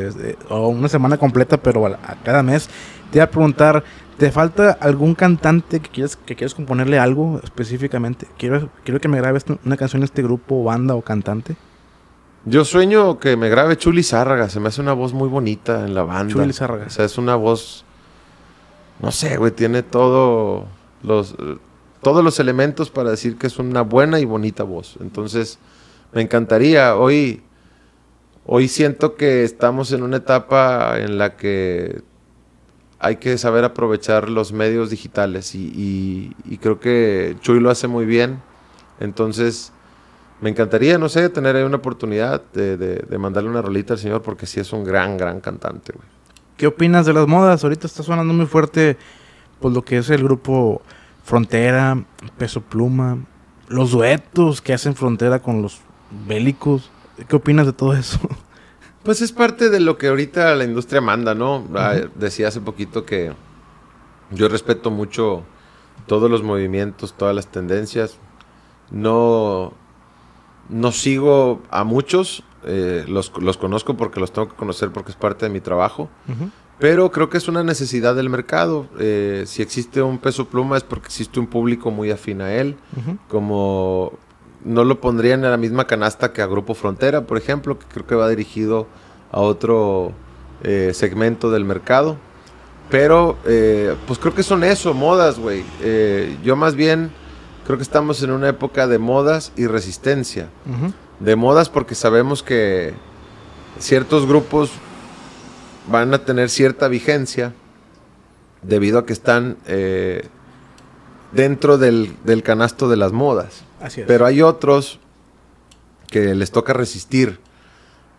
Speaker 2: una semana completa, pero a, cada mes, te iba a preguntar, ¿te falta algún cantante que quieras que quieras componerle algo específicamente? Quiero, quiero que me grabes una canción de este grupo, banda o cantante.
Speaker 1: Yo sueño que me grabe Chuli Zárraga. Se me hace una voz muy bonita en la banda. Chuli Zárraga. O sea, es una voz. No sé, güey. Tiene todo los, todos los elementos para decir que es una buena y bonita voz. Entonces, me encantaría. Hoy, hoy siento que estamos en una etapa en la que hay que saber aprovechar los medios digitales y, creo que Chuli lo hace muy bien. Entonces me encantaría, no sé, tener una oportunidad de, mandarle una rolita al señor porque sí es
Speaker 2: un gran, gran cantante, güey. ¿Qué opinas de las modas? Ahorita está sonando muy fuerte por pues, lo que es el grupo Frontera, Peso Pluma, los duetos que hacen frontera con los bélicos. ¿Qué opinas de todo eso?
Speaker 1: Pues es parte de lo que ahorita la industria manda, ¿no? Ah, decía hace poquito que yo respeto mucho todos los movimientos, todas las tendencias. No, no sigo a muchos, eh, los, conozco porque los tengo que conocer porque es parte de mi trabajo, pero creo que es una necesidad del mercado. Eh, si existe un peso pluma es porque existe un público muy afín a él, como no lo pondrían en la misma canasta que a Grupo Frontera, por ejemplo, que creo que va dirigido a otro eh, segmento del mercado. Pero, pues creo que son eso, modas, güey. yo más bien Creo que estamos en una época de modas y resistencia. De modas porque sabemos que ciertos grupos van a tener cierta vigencia debido a que están eh, dentro del, canasto de las modas. Pero hay otros que les toca resistir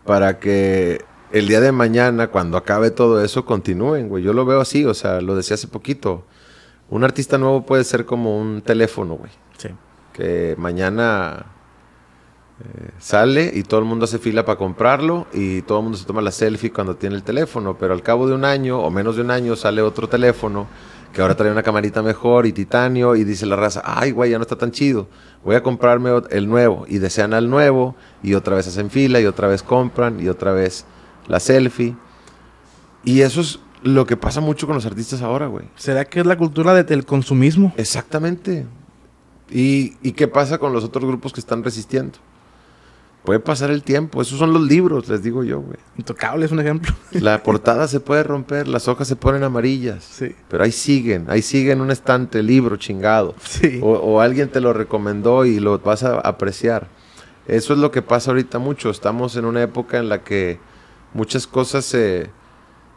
Speaker 1: para que el día de mañana, cuando acabe todo eso, continúen, Yo lo veo así, o sea, lo decía hace poquito. Un artista nuevo puede ser como un teléfono, güey. Sí. Que mañana eh, sale y todo el mundo hace fila para comprarlo y todo el mundo se toma la selfie cuando tiene el teléfono, pero al cabo de un año o menos de un año sale otro teléfono que ahora trae una camarita mejor y titanio y dice la raza, ay güey, ya no está tan chido, voy a comprarme el nuevo y desean al nuevo y otra vez hacen fila y otra vez compran y otra vez la selfie. Y eso es lo que pasa mucho con los artistas ahora, güey. ¿Será que es la cultura del consumismo? Exactamente. ¿Y, qué pasa con los otros grupos que están resistiendo? Puede pasar el tiempo. Esos son los libros, les digo yo, güey. Intocable es un ejemplo. La portada se puede romper, las hojas se ponen amarillas. Sí. Pero ahí siguen, ahí siguen un estante libro chingado. Sí. o alguien te lo recomendó y lo vas a apreciar. Eso es lo que pasa ahorita mucho. Estamos en una época en la que muchas cosas se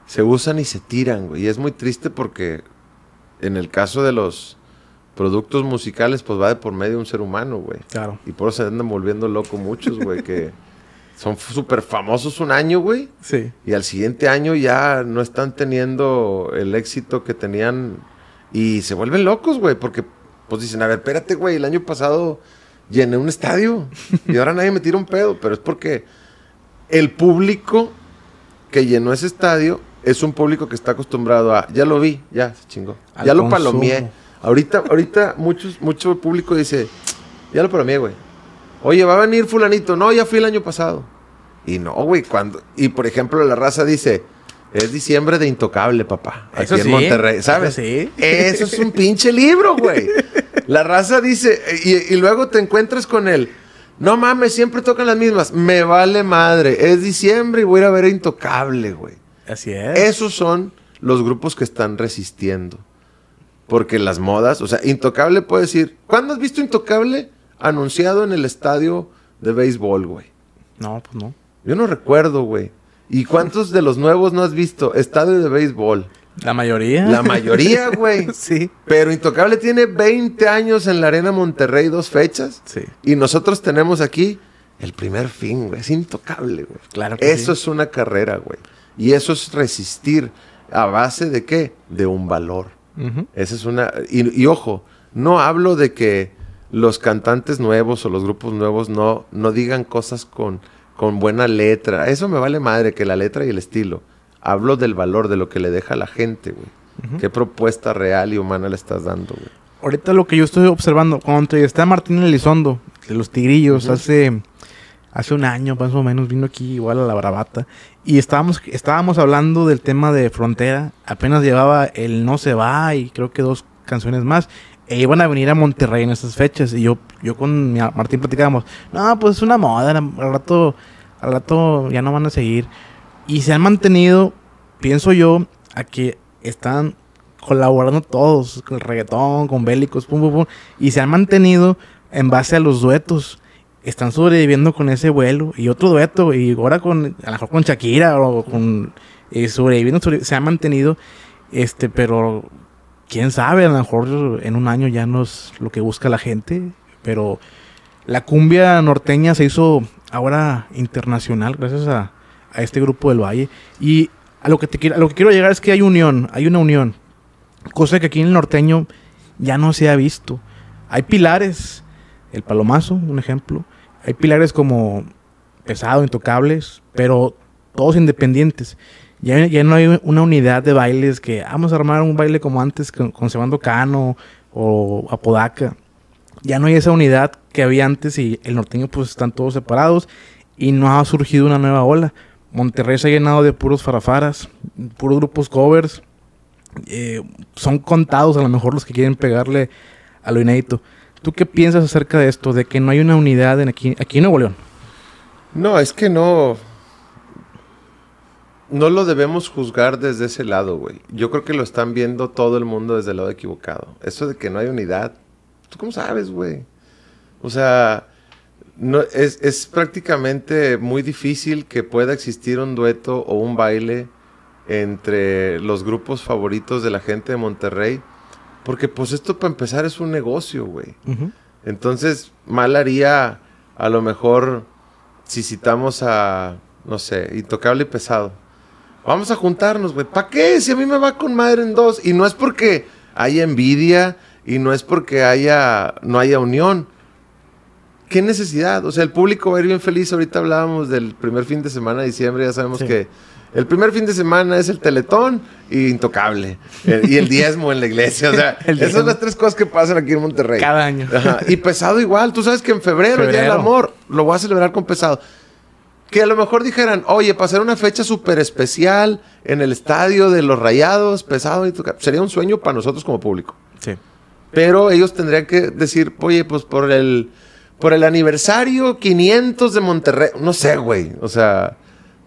Speaker 1: se usan y se tiran, güey. Y es muy triste porque en el caso de los productos musicales, pues va de por medio un ser humano, güey. Claro. Y por eso se andan volviendo locos muchos, güey, que son súper famosos un año, güey. Sí. Y al siguiente año ya no están teniendo el éxito que tenían y se vuelven locos, güey, porque pues dicen, a ver, espérate, güey, el año pasado llené un estadio y ahora nadie me tira un pedo, pero es porque el público que llenó ese estadio es un público que está acostumbrado a, ya lo vi, ya se chingó, ya lo palomié. Ahorita, ahorita muchos, mucho público dice, ya lo palomié, güey. Oye, va a venir fulanito, no, ya fui el año pasado. Y no, güey, cuando, y por ejemplo la raza dice, es diciembre de intocable, papá, aquí en Monterrey, ¿sabes? Eso, es un pinche libro, güey. La raza dice, y, luego te encuentras con él. No mames, siempre tocan las mismas. Me vale madre. Es diciembre y voy a ir a ver Intocable, güey. Esos son los grupos que están resistiendo. Porque las modas, o sea, Intocable puede decir, ¿cuándo has visto Intocable anunciado en el estadio de béisbol, güey? No, pues no. Yo no recuerdo, güey. ¿Y cuántos de los nuevos no has visto? Estadio de béisbol. La mayoría. La mayoría, güey. sí. Pero Intocable tiene 20 años en la Arena Monterrey, dos fechas. Sí. Y nosotros tenemos aquí el primer fin, güey. Es intocable, güey. Claro Eso es una carrera, güey. Y eso es resistir. ¿A base de qué? De un valor. Esa es una. Y, ojo, no hablo de que los cantantes nuevos o los grupos nuevos no, no digan cosas con, con buena letra. Eso me vale madre que la letra y el estilo. Hablo del valor, de lo que le deja a la gente, güey. ¿Qué propuesta real y humana le estás dando, güey?
Speaker 2: Ahorita lo que yo estoy observando, cuando está Martín Elizondo, de los Tigrillos, hace hace un año más o menos, vino aquí igual a la Bravata y estábamos, estábamos hablando del tema de Frontera, apenas llevaba el No se va y creo que dos canciones más. E iban a venir a Monterrey en esas fechas y yo, yo con Martín platicábamos, no, pues es una moda, al rato, al rato ya no van a seguir. Y se han mantenido, pienso yo, a que están colaborando todos, con el reggaetón, con bélicos, pum, pum, pum, y se han mantenido en base a los duetos están sobreviviendo con ese vuelo y otro dueto y ahora con a lo mejor con Shakira o con eh, sobreviviendo, se ha mantenido este pero quién sabe a lo mejor en un año ya no es lo que busca la gente pero la cumbia norteña se hizo ahora internacional gracias a, este grupo del valle y a lo que te a lo que quiero llegar es que hay unión hay una unión cosa que aquí en el norteño ya no se ha visto hay pilares el palomazo un ejemplo hay pilares como pesado, intocables, pero todos independientes. Ya, ya no hay una unidad de bailes que vamos a armar un baile como antes con, con Cano o Apodaca. Ya no hay esa unidad que había antes y el norteño pues están todos separados y no ha surgido una nueva ola. Monterrey se ha llenado de puros farafaras, puros grupos covers. Eh, son contados a lo mejor los que quieren pegarle a lo inédito. ¿Tú qué piensas acerca de esto, de que no hay una unidad en aquí, aquí en Nuevo León?
Speaker 1: No, es que no. No lo debemos juzgar desde ese lado, güey. Yo creo que lo están viendo todo el mundo desde el lado equivocado. Eso de que no hay unidad, ¿tú cómo sabes, güey? O sea, es prácticamente muy difícil que pueda existir un dueto o un baile entre los grupos favoritos de la gente de Monterrey porque pues esto para empezar es un negocio, güey. Entonces, mal haría a lo mejor si citamos a, no sé, Intocable y Pesado. Vamos a juntarnos, güey. ¿Para qué? Si a mí me va con madre en dos. Y no es porque haya envidia y no es porque haya, no haya unión. ¿Qué necesidad? O sea, el público va a ir bien feliz. Ahorita hablábamos del primer fin de semana de diciembre. Ya sabemos que el primer fin de semana es el teletón y intocable. y el diezmo en la iglesia. O sea, esas son las tres cosas que pasan aquí en Monterrey. Cada año. Y pesado igual. Tú sabes que en febrero, el Día del Amor, lo voy a celebrar con pesado. Que a lo mejor dijeran, oye, pasar una fecha súper especial en el estadio de los rayados, pesado y Sería un sueño para nosotros como público. Sí. Pero ellos tendrían que decir, oye, pues por el, por el aniversario 500 de Monterrey. No sé, güey. O sea.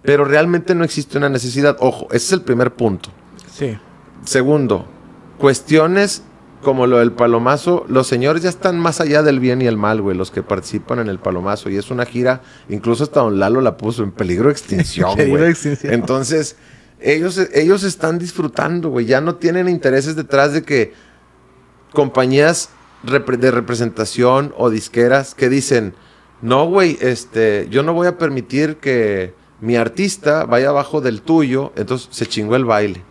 Speaker 1: Pero realmente no existe una necesidad. Ojo, ese es el primer punto. Sí. Segundo, cuestiones como lo del palomazo, los señores ya están más allá del bien y el mal, güey, los que participan en el palomazo. Y es una gira, incluso hasta Don Lalo la puso en peligro de extinción, güey. peligro de extinción. Entonces, ellos, ellos están disfrutando, güey. Ya no tienen intereses detrás de que compañías de representación o disqueras que dicen, no, güey, este, yo no voy a permitir que mi artista vaya abajo del tuyo, entonces se chingó el baile.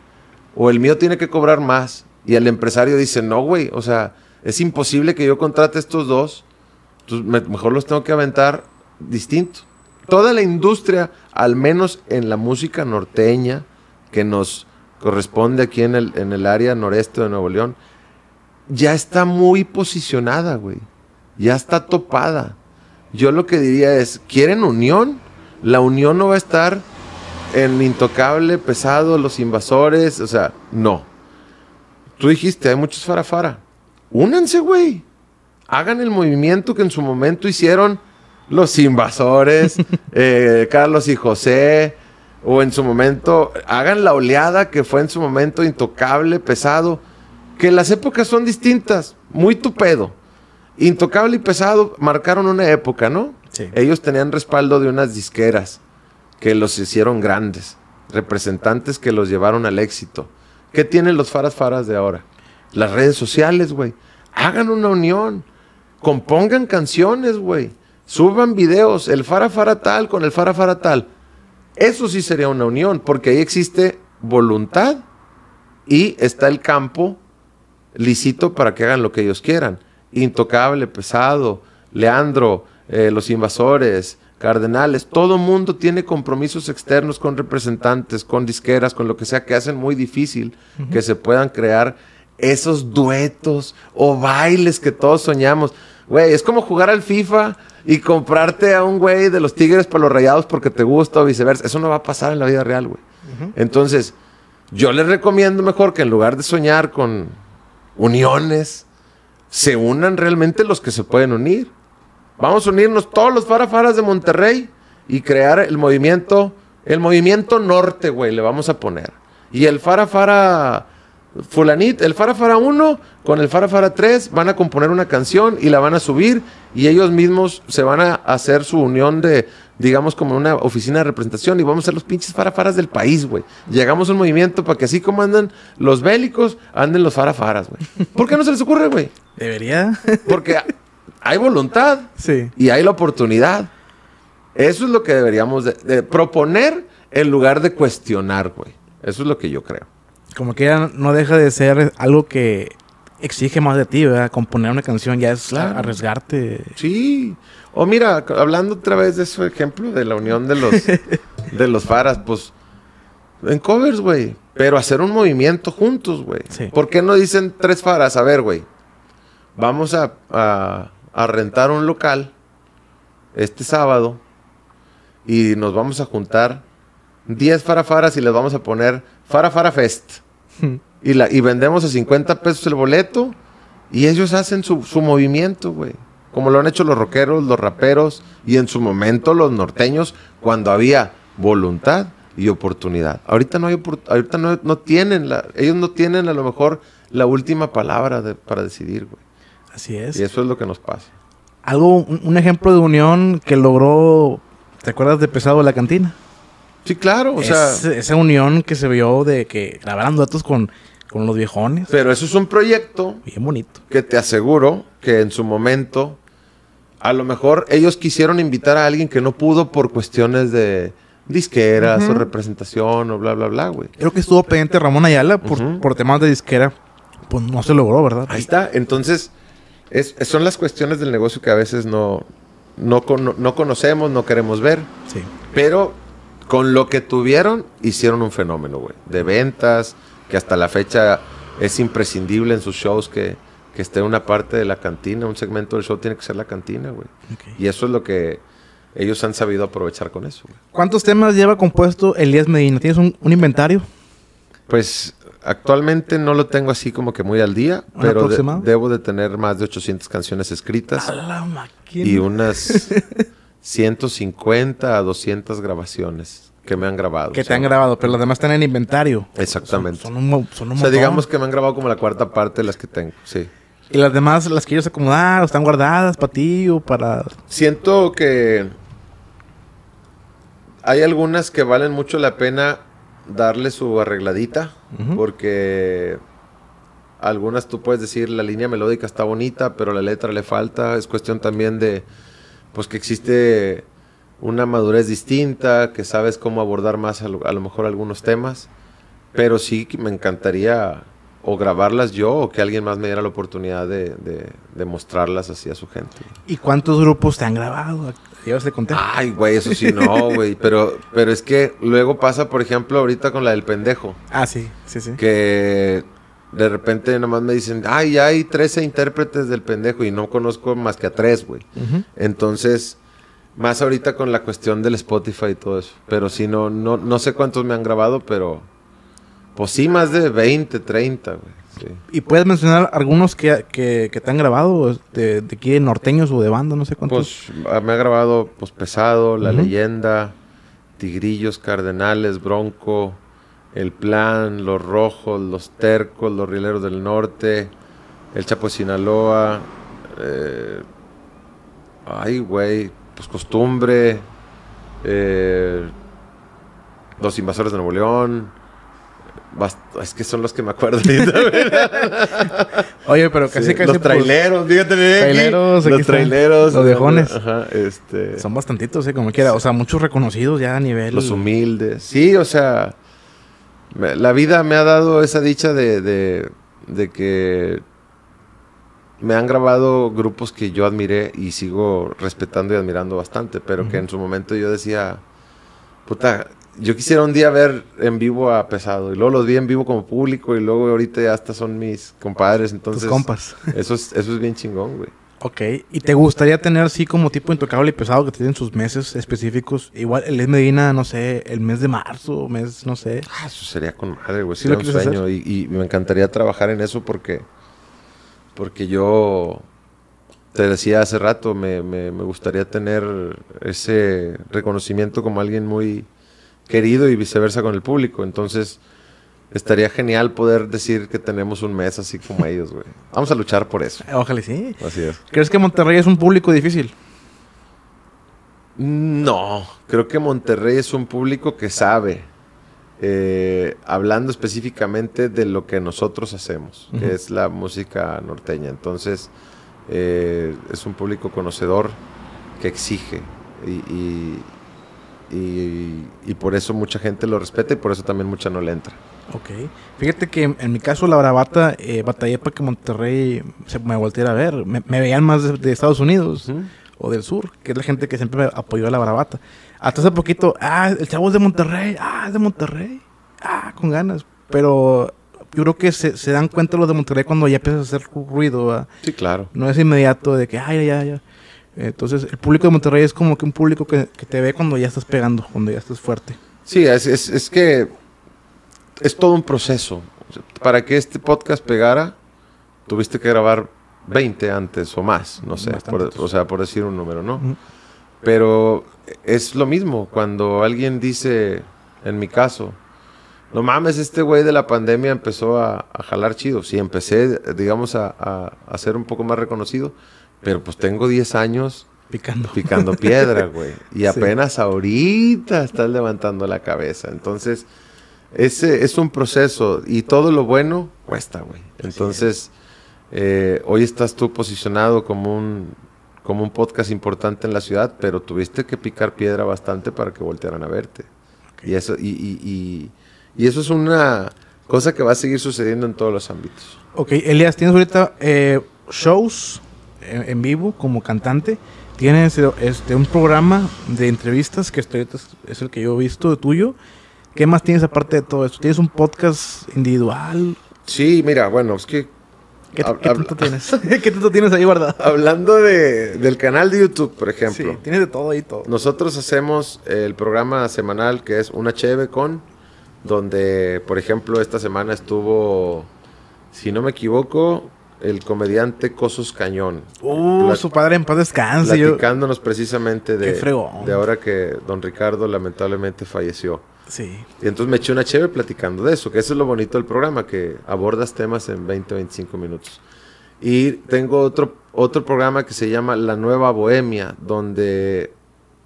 Speaker 1: O el mío tiene que cobrar más. Y el empresario dice, no, güey, o sea, es imposible que yo contrate estos dos. Entonces pues mejor los tengo que aventar distinto. Toda la industria, al menos en la música norteña, que nos corresponde aquí en el, en el área noreste de Nuevo León, ya está muy posicionada, güey. Ya está topada. Yo lo que diría es, ¿quieren unión? la unión no va a estar en intocable, pesado, los invasores, o sea, no. Tú dijiste, hay muchos farafara. Únanse, güey. Hagan el movimiento que en su momento hicieron los invasores, eh, Carlos y José, o en su momento, hagan la oleada que fue en su momento intocable, pesado, que las épocas son distintas, muy tu Intocable y pesado marcaron una época, ¿no? Ellos tenían respaldo de unas disqueras que los hicieron grandes, representantes que los llevaron al éxito. ¿Qué tienen los faras faras de ahora? Las redes sociales, güey. Hagan una unión, compongan canciones, güey. Suban videos, el fara tal con el fara tal. Eso sí sería una unión, porque ahí existe voluntad y está el campo lícito para que hagan lo que ellos quieran. Intocable, pesado, Leandro, eh, los invasores, cardenales, todo mundo tiene compromisos externos con representantes, con disqueras, con lo que sea, que hacen muy difícil que se puedan crear esos duetos o bailes que todos soñamos. Güey, es como jugar al FIFA y comprarte a un güey de los Tigres para los Rayados porque te gusta o viceversa. Eso no va a pasar en la vida real, güey. Entonces, yo les recomiendo mejor que en lugar de soñar con uniones, se unan realmente los que se pueden unir. Vamos a unirnos todos los farafaras de Monterrey y crear el movimiento, el movimiento norte, güey, le vamos a poner. Y el farafara fulanit, el farafara 1 con el farafara 3 van a componer una canción y la van a subir y ellos mismos se van a hacer su unión de, digamos, como una oficina de representación y vamos a ser los pinches farafaras del país, güey. Llegamos a un movimiento para que así como andan los bélicos, anden los farafaras, güey. ¿Por qué no se les ocurre, güey? Debería. Porque hay voluntad sí. y hay la oportunidad. Eso es lo que deberíamos proponer en lugar de cuestionar, güey. Eso es lo que yo creo.
Speaker 2: Como que ya no deja de ser algo que exige más de ti, ¿verdad? Componer una canción ya es arriesgarte. Sí. O mira,
Speaker 1: hablando otra vez de su ejemplo de la unión de los de los faras, pues en covers, güey, pero hacer un movimiento juntos, güey. Sí. ¿Por qué no dicen tres faras? A ver, güey. Vamos a a rentar un local este sábado y nos vamos a juntar 10 farafaras y les vamos a poner Farafara Fest. Y, la, y vendemos a 50 pesos el boleto y ellos hacen su, movimiento, güey. Como lo han hecho los rockeros, los raperos y en su momento los norteños cuando había voluntad y oportunidad. Ahorita no hay ahorita no, tienen la, ellos no tienen a lo mejor la última palabra para decidir, güey. Así es. Y eso es lo que nos pasa.
Speaker 2: Algo, un, ejemplo de unión que logró, ¿te acuerdas de Pesado de la Cantina? Sí, claro, o sea. Esa unión que se vio de que grabaran datos con, los viejones.
Speaker 1: Pero eso es un proyecto. Bien bonito. Que te aseguro que en su momento, a lo mejor ellos quisieron invitar a alguien que no pudo por cuestiones de disqueras o representación o bla, bla, bla, güey.
Speaker 2: Creo que estuvo pendiente Ramón Ayala por, por temas de disquera. Pues no se logró, ¿verdad?
Speaker 1: Ahí está. Entonces es, son las cuestiones del negocio que a veces no, no, conocemos, no queremos ver. Pero con lo que tuvieron, hicieron un fenómeno, güey. De ventas, que hasta la fecha es imprescindible en sus shows que, esté una parte de la cantina, un segmento del show tiene que ser la cantina, güey. Y eso es lo que ellos han sabido aprovechar con eso. Güey.
Speaker 2: ¿Cuántos temas lleva compuesto Elías Medina? ¿Tienes un inventario?
Speaker 1: Pues Actualmente no lo tengo así como que muy al día, pero debo de tener más de 800 canciones escritas y unas 150 a 200 grabaciones que me han grabado. Que te han grabado,
Speaker 2: pero las demás están en inventario. Exactamente. Son, un, son o sea, digamos que me han grabado
Speaker 1: como la cuarta parte de las que tengo,
Speaker 2: sí. ¿Y las demás las quiero acomodar o están guardadas para ti o para...? Siento
Speaker 1: que hay algunas que valen mucho la pena darle su arregladita, porque algunas tú puedes decir la línea melódica está bonita, pero la letra le falta. Es cuestión también de, pues que existe una madurez distinta, que sabes cómo abordar más a lo, mejor algunos temas. Pero sí me encantaría o grabarlas yo o que alguien más me diera la oportunidad de, de mostrarlas así a su gente.
Speaker 2: ¿Y cuántos grupos te han grabado ya conté. Ay, güey, eso sí no,
Speaker 1: güey. Pero, pero es que luego pasa, por ejemplo, ahorita con la del pendejo. Ah, sí, sí, sí. Que de repente nomás me dicen, ay, hay 13 intérpretes del pendejo y no conozco más que a tres, güey. Entonces, más ahorita con la cuestión del Spotify y todo eso. Pero sí, no, no, no sé cuántos me han grabado, pero pues sí, más de 20, 30, güey.
Speaker 2: ¿Y puedes mencionar algunos que, que, te han grabado este, de, aquí de norteños o de banda? No sé cuántos.
Speaker 1: Pues ah, me ha grabado pues, Pesado, La Leyenda, Tigrillos, Cardenales, Bronco, El Plan, Los Rojos, Los Tercos, Los Rieleros del Norte, El Chapo de Sinaloa. Eh, ay, güey, pues Costumbre, eh, Los Invasores de Nuevo León es que son los que me acuerdo. Oye, pero casi casi. Los pues, traileros, fíjate. los traileros, los traileros. Los viejones.
Speaker 2: Ajá, este. Son bastantitos, ¿eh? como quiera. O sea, muchos reconocidos ya a nivel. Los humildes. Sí, o sea.
Speaker 1: la vida me ha dado esa dicha de, de, que. Me han grabado grupos que yo admiré y sigo respetando y admirando bastante, pero que en su momento yo decía, puta, yo quisiera un día ver en vivo a Pesado. Y luego los vi en vivo como público. Y luego ahorita ya hasta son mis compadres. Entonces. Tus compas. Eso es, eso es bien chingón, güey. Ok.
Speaker 2: ¿Y te gustaría tener así como tipo intocable y pesado que tienen sus meses específicos? Igual el mes Medina, no sé, el mes de marzo, mes, no sé.
Speaker 1: Ah, eso sería con madre, güey. ¿Sí un sueño. Y, y, me encantaría trabajar en eso porque. Porque yo. Te decía hace rato, me, me gustaría tener ese reconocimiento como alguien muy querido y viceversa con el público. Entonces, estaría genial poder decir que tenemos un mes así como ellos, güey. Vamos a luchar por eso.
Speaker 2: Eh, ojalá sí. Así es. ¿Crees que Monterrey es un público difícil?
Speaker 1: No, creo que Monterrey es un público que sabe, eh, hablando específicamente de lo que nosotros hacemos, que es la música norteña. Entonces, eh, es un público conocedor que exige y, y, por eso mucha gente lo respeta y por eso también mucha no le entra.
Speaker 2: Ok. Fíjate que en mi caso la bravata eh, batallé para que Monterrey se me volteara a ver. Me, veían más de, Estados Unidos. o del sur, que es la gente que siempre me apoyó a la bravata. Hasta hace poquito, ah, el chavo es de Monterrey, ah, es de Monterrey, ah, con ganas. Pero yo creo que se, se dan cuenta los de Monterrey cuando ya empiezas a hacer ruido. Sí, claro. No es inmediato de que, ay, ya, ya. Entonces, el público de Monterrey es como que un público que, te ve cuando ya estás pegando, cuando ya estás fuerte.
Speaker 1: Sí, es, es, que es todo un proceso. Para que este podcast pegara, tuviste que grabar 20 antes o más, no sé, o sea, por decir un número, ¿no? Pero es lo mismo cuando alguien dice, en mi caso, no mames, este güey de la pandemia empezó a, jalar chido. Sí, empecé, digamos, a, a, a, ser un poco más reconocido, pero pues tengo 10 años picando, picando piedra, güey. Y apenas ahorita estás levantando la cabeza. Entonces, ese es un proceso y todo lo bueno cuesta, güey. Entonces, eh, hoy estás tú posicionado como un como un podcast importante en la ciudad, pero tuviste que picar piedra bastante para que voltearan a verte. Y eso, y, eso es una cosa que va a seguir sucediendo en todos los ámbitos.
Speaker 2: Ok, Elias, ¿tienes ahorita eh, shows en vivo como cantante. Tienes este, un programa de entrevistas que estoy, es el que yo he visto de tuyo. ¿Qué más tienes aparte de todo esto? ¿Tienes un podcast individual? Sí, mira, bueno, es que... ¿Qué, tanto tienes?
Speaker 1: ¿Qué tanto tienes ahí guardado? Hablando de, del canal de YouTube, por ejemplo. Sí, tienes de todo ahí todo. Nosotros hacemos el programa semanal que es Una Cheve con, donde, por ejemplo, esta semana estuvo, si no me equivoco, el comediante Cosos Cañón.
Speaker 2: Uh, su padre en paz descanse.
Speaker 1: Platicándonos precisamente de, de ahora que don Ricardo lamentablemente falleció. Sí. Y entonces me eché una chévere platicando de eso, que eso es lo bonito del programa, que abordas temas en 20 25 minutos. Y tengo otro, otro programa que se llama La Nueva Bohemia, donde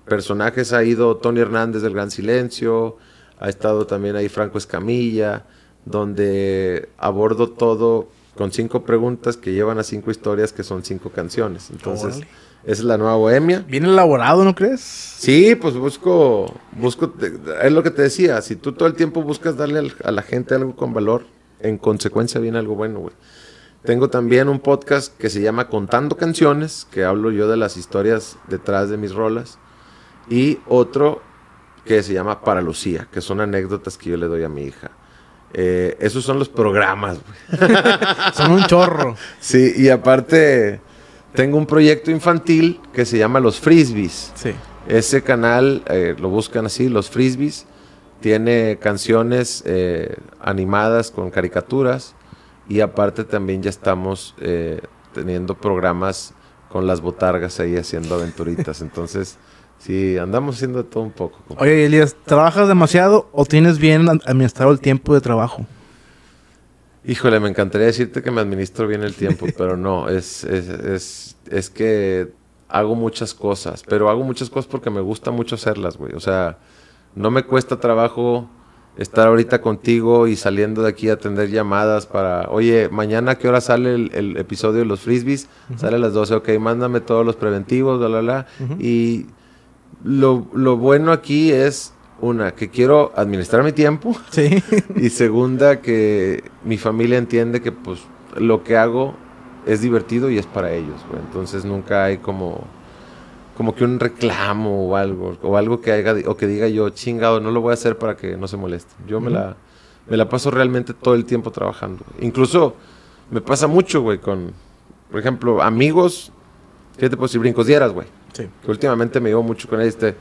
Speaker 1: personajes ha ido Tony Hernández del Gran Silencio, ha estado también ahí Franco Escamilla, donde abordo todo con cinco preguntas que llevan a cinco historias que son cinco canciones. Entonces, esa es la nueva bohemia. Bien elaborado, ¿no crees? Sí, pues busco, busco, es lo que te decía, si tú todo el tiempo buscas darle a la gente algo con valor, en consecuencia viene algo bueno, güey. Tengo también un podcast que se llama Contando Canciones, que hablo yo de las historias detrás de mis rolas, y otro que se llama Para Lucía, que son anécdotas que yo le doy a mi hija. Eh, esos son los programas.
Speaker 2: son un chorro.
Speaker 1: Sí, y aparte tengo un proyecto infantil que se llama Los Frisbees. Sí. Ese canal, eh, lo buscan así, Los Frisbees, tiene canciones eh, animadas con caricaturas y aparte también ya estamos teniendo programas con las botargas ahí haciendo aventuritas. Entonces... Sí, andamos haciendo todo un poco.
Speaker 2: Oye, Elías, ¿trabajas demasiado o tienes bien administrado el tiempo de trabajo?
Speaker 1: Híjole, me encantaría decirte que me administro bien el tiempo, pero no, es, es, que hago muchas cosas, pero hago muchas cosas porque me gusta mucho hacerlas, güey. O sea, no me cuesta trabajo estar ahorita contigo y saliendo de aquí a atender llamadas para, oye, mañana qué hora sale el, episodio de los frisbees, sale a las 12, ok, mándame todos los preventivos, bla, bla, bla, y lo, bueno aquí es una, que quiero administrar mi tiempo. Y segunda, que mi familia entiende que pues lo que hago es divertido y es para ellos, Entonces nunca hay como como que un reclamo o algo o algo que haga o que diga yo chingado, no lo voy a hacer para que no se moleste. Yo me la me la paso realmente todo el tiempo trabajando. Incluso me pasa mucho, güey, con por ejemplo, amigos, fíjate pues si brincos dieras, güey. Sí. Que últimamente me iba mucho con este.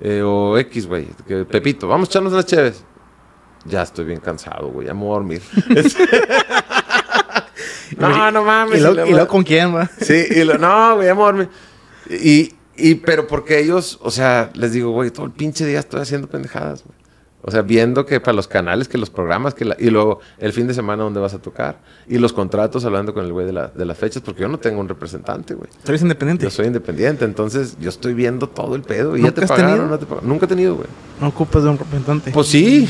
Speaker 1: Eh, o X, güey. Pepito, vamos a echarnos las chéves. Ya estoy bien cansado, güey. Ya me voy a dormir. no, no mames. ¿Y luego, con quién, güey? Sí, y lo, no, güey, ya me voy a dormir. Y, y, pero porque ellos, o sea, les digo, güey, todo el pinche día estoy haciendo pendejadas, güey. O sea, viendo que para los canales, que los programas, que y luego el fin de semana dónde vas a tocar. Y los contratos hablando con el güey de, las fechas, porque yo no tengo un representante, güey. ¿Tú eres independiente? Yo soy independiente, entonces yo estoy viendo todo el pedo. ¿Y ya te pagaron tenido? no te Nunca he tenido, güey.
Speaker 2: ¿No ocupas de un representante? Pues sí.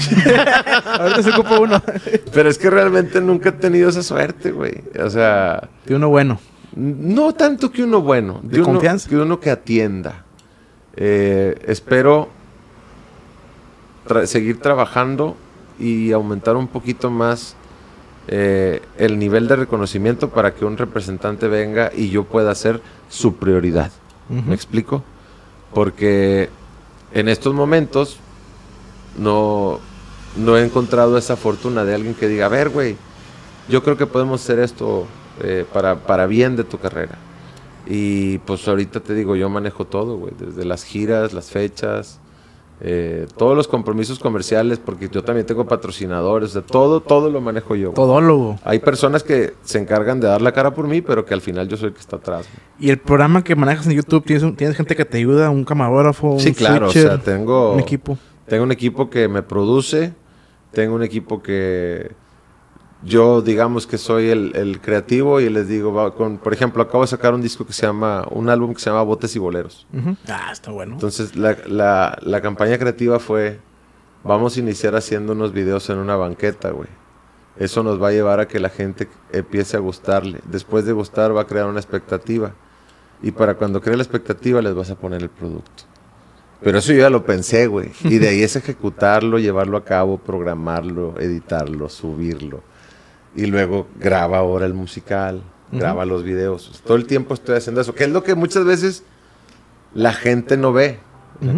Speaker 2: Ahorita se ocupa uno.
Speaker 1: Pero es que realmente nunca he tenido esa suerte, güey. O sea... De uno bueno. No tanto que uno bueno. De, confianza. Que uno que atienda. Eh, espero seguir trabajando y aumentar un poquito más eh, el nivel de reconocimiento para que un representante venga y yo pueda ser su prioridad. ¿Me explico? Porque en estos momentos no, no he encontrado esa fortuna de alguien que diga, a ver, güey, yo creo que podemos hacer esto eh, para, para bien de tu carrera. Y pues ahorita te digo, yo manejo todo, güey, desde las giras, las fechas, eh, todos los compromisos comerciales, porque yo también tengo patrocinadores, de todo, todo lo manejo yo.
Speaker 2: Todólogo.
Speaker 1: Hay personas que se encargan de dar la cara por mí, pero que al final yo soy el que está atrás.
Speaker 2: Y el programa que manejas en YouTube, ¿tienes, tienes gente que te ayuda? ¿Un camarógrafo? sí, claro, o sea, tengo... equipo.
Speaker 1: Tengo un equipo que me produce, tengo un equipo que yo digamos que soy el, creativo y les digo, por ejemplo, acabo de sacar un disco que se llama, un álbum que se llama Botes y Boleros.
Speaker 2: Ah, está bueno.
Speaker 1: Entonces la, campaña creativa fue, vamos a iniciar haciendo unos videos en una banqueta, güey. Eso nos va a llevar a que la gente empiece a gustarle. Después de gustar va a crear una expectativa. Y para cuando cree la expectativa les vas a poner el producto. Pero eso yo ya lo pensé, güey. Y de ahí es ejecutarlo, llevarlo a cabo, programarlo, editarlo, subirlo y luego graba ahora el musical, graba los videos. Todo el tiempo estoy haciendo eso, que es lo que muchas veces la gente no ve.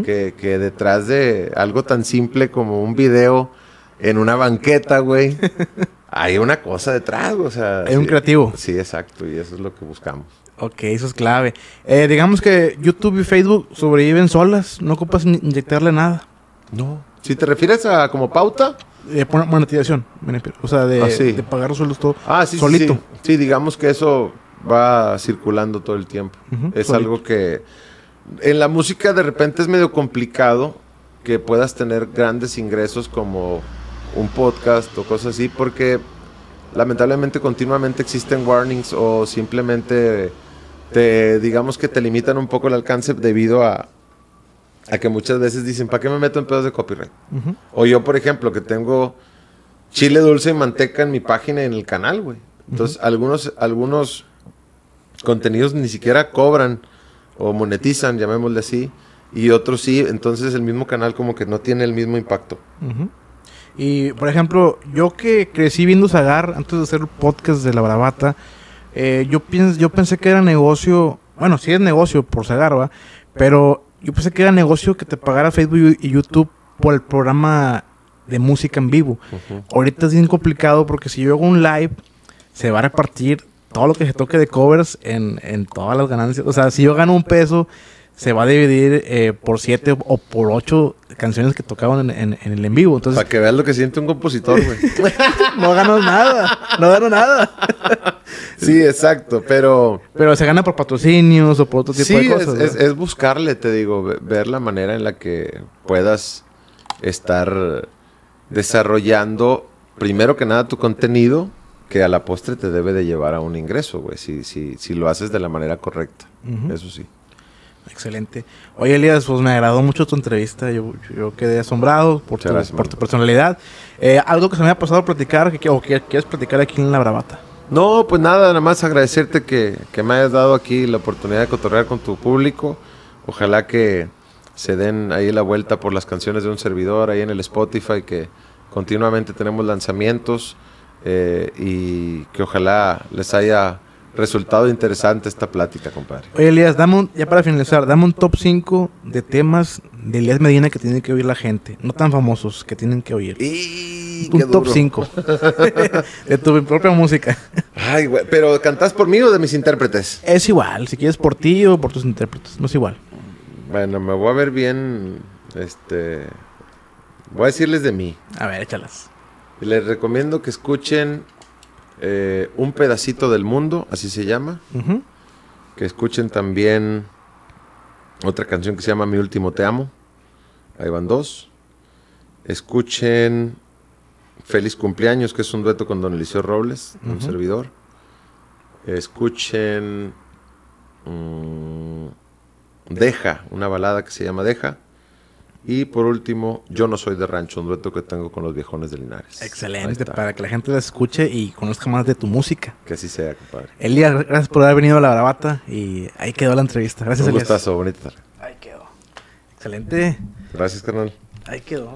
Speaker 1: que, que, detrás de algo tan simple como un video en una banqueta, güey, hay una cosa detrás, O sea, es un creativo. Sí, exacto,
Speaker 2: y eso es lo que buscamos. Ok, eso es clave. Eh, digamos que YouTube y Facebook sobreviven solas, no ocupas inyectarle nada. No. Si te refieres a como pauta, de monetización, o sea, de, ah, pagar los pagar sueldos todo ah, solito.
Speaker 1: Sí, digamos que eso va circulando todo el tiempo. es algo que en la música de repente es medio complicado que puedas tener grandes ingresos como un podcast o cosas así, porque lamentablemente continuamente existen warnings o simplemente te digamos que te limitan un poco el alcance debido a, a que muchas veces dicen, ¿para qué me meto en pedos de copyright? O yo, por ejemplo, que tengo chile dulce y manteca en mi página en el canal, güey. Entonces, algunos, algunos contenidos ni siquiera cobran o monetizan, llamémosle así, y otros sí, entonces el mismo canal como que no tiene el mismo impacto.
Speaker 2: Y, por ejemplo, yo que crecí viendo Zagar antes de hacer el podcast de La Bravata, eh, yo, yo pensé que era negocio, bueno, sí es negocio por Zagar, ¿va? Pero yo pensé que era negocio que te pagara Facebook y YouTube por el programa de música en vivo. Ahorita es bien complicado porque si yo hago un live, se va a repartir todo lo que se toque de covers en, en todas las ganancias. O sea, si yo gano un peso, se va a dividir eh, por siete o por ocho canciones que tocaban en, el en vivo. Para que veas lo que siente un compositor, güey. no ganó nada, no ganó nada. sí, exacto, pero... Pero se gana por patrocinios o por otro tipo de cosas. Sí, es, buscarle, te digo,
Speaker 1: ver la manera en la que puedas estar desarrollando, primero que nada, tu contenido, que a la postre te debe de llevar a un ingreso,
Speaker 2: güey, si, si, si lo haces
Speaker 1: de la manera correcta. Eso sí.
Speaker 2: Excelente. Oye, Elías, pues me agradó mucho tu entrevista. Yo, quedé asombrado por, tu, personalidad. Eh, ¿Algo que se me ha pasado a platicar que, o que quieres platicar aquí en La Bravata? No, pues nada, nada más
Speaker 1: agradecerte que, me hayas dado aquí la oportunidad de cotorrear con tu público. Ojalá que se den ahí la vuelta por las canciones de un servidor ahí en el Spotify, que continuamente tenemos lanzamientos eh, y que ojalá les haya resultado interesante esta plática, compadre.
Speaker 2: Oye, Elías, dame ya para finalizar, dame un top 5 de temas de Elías Medina que tiene que oír la gente, no tan famosos, que tienen que oír. Y... Un top 5 de tu propia música. Ay, güey, pero ¿cantás por mí o de mis intérpretes? Es igual, si quieres por ti o por tus intérpretes, no es igual.
Speaker 1: Bueno, me voy a ver bien, este... Voy a decirles de mí.
Speaker 2: A ver, échalas.
Speaker 1: Les recomiendo que escuchen eh, un pedacito del mundo, así se llama. Que escuchen también otra canción que se llama Mi último te amo. Ahí van dos. Escuchen Feliz cumpleaños, que es un dueto con Don Eliseo Robles, un servidor. Escuchen mm, Deja, una balada que se llama Deja. Y por último, Yo no soy de rancho, un dueto que tengo con los viejones de
Speaker 2: Linares. Excelente, para que la gente la escuche y conozca más de tu música. Que así sea, compadre. Elías, gracias por haber venido a La Bravata y ahí quedó la entrevista. Gracias, Un gustazo,
Speaker 1: bonita tarde. Ahí quedó.
Speaker 2: Excelente. Gracias, carnal. Ahí quedó.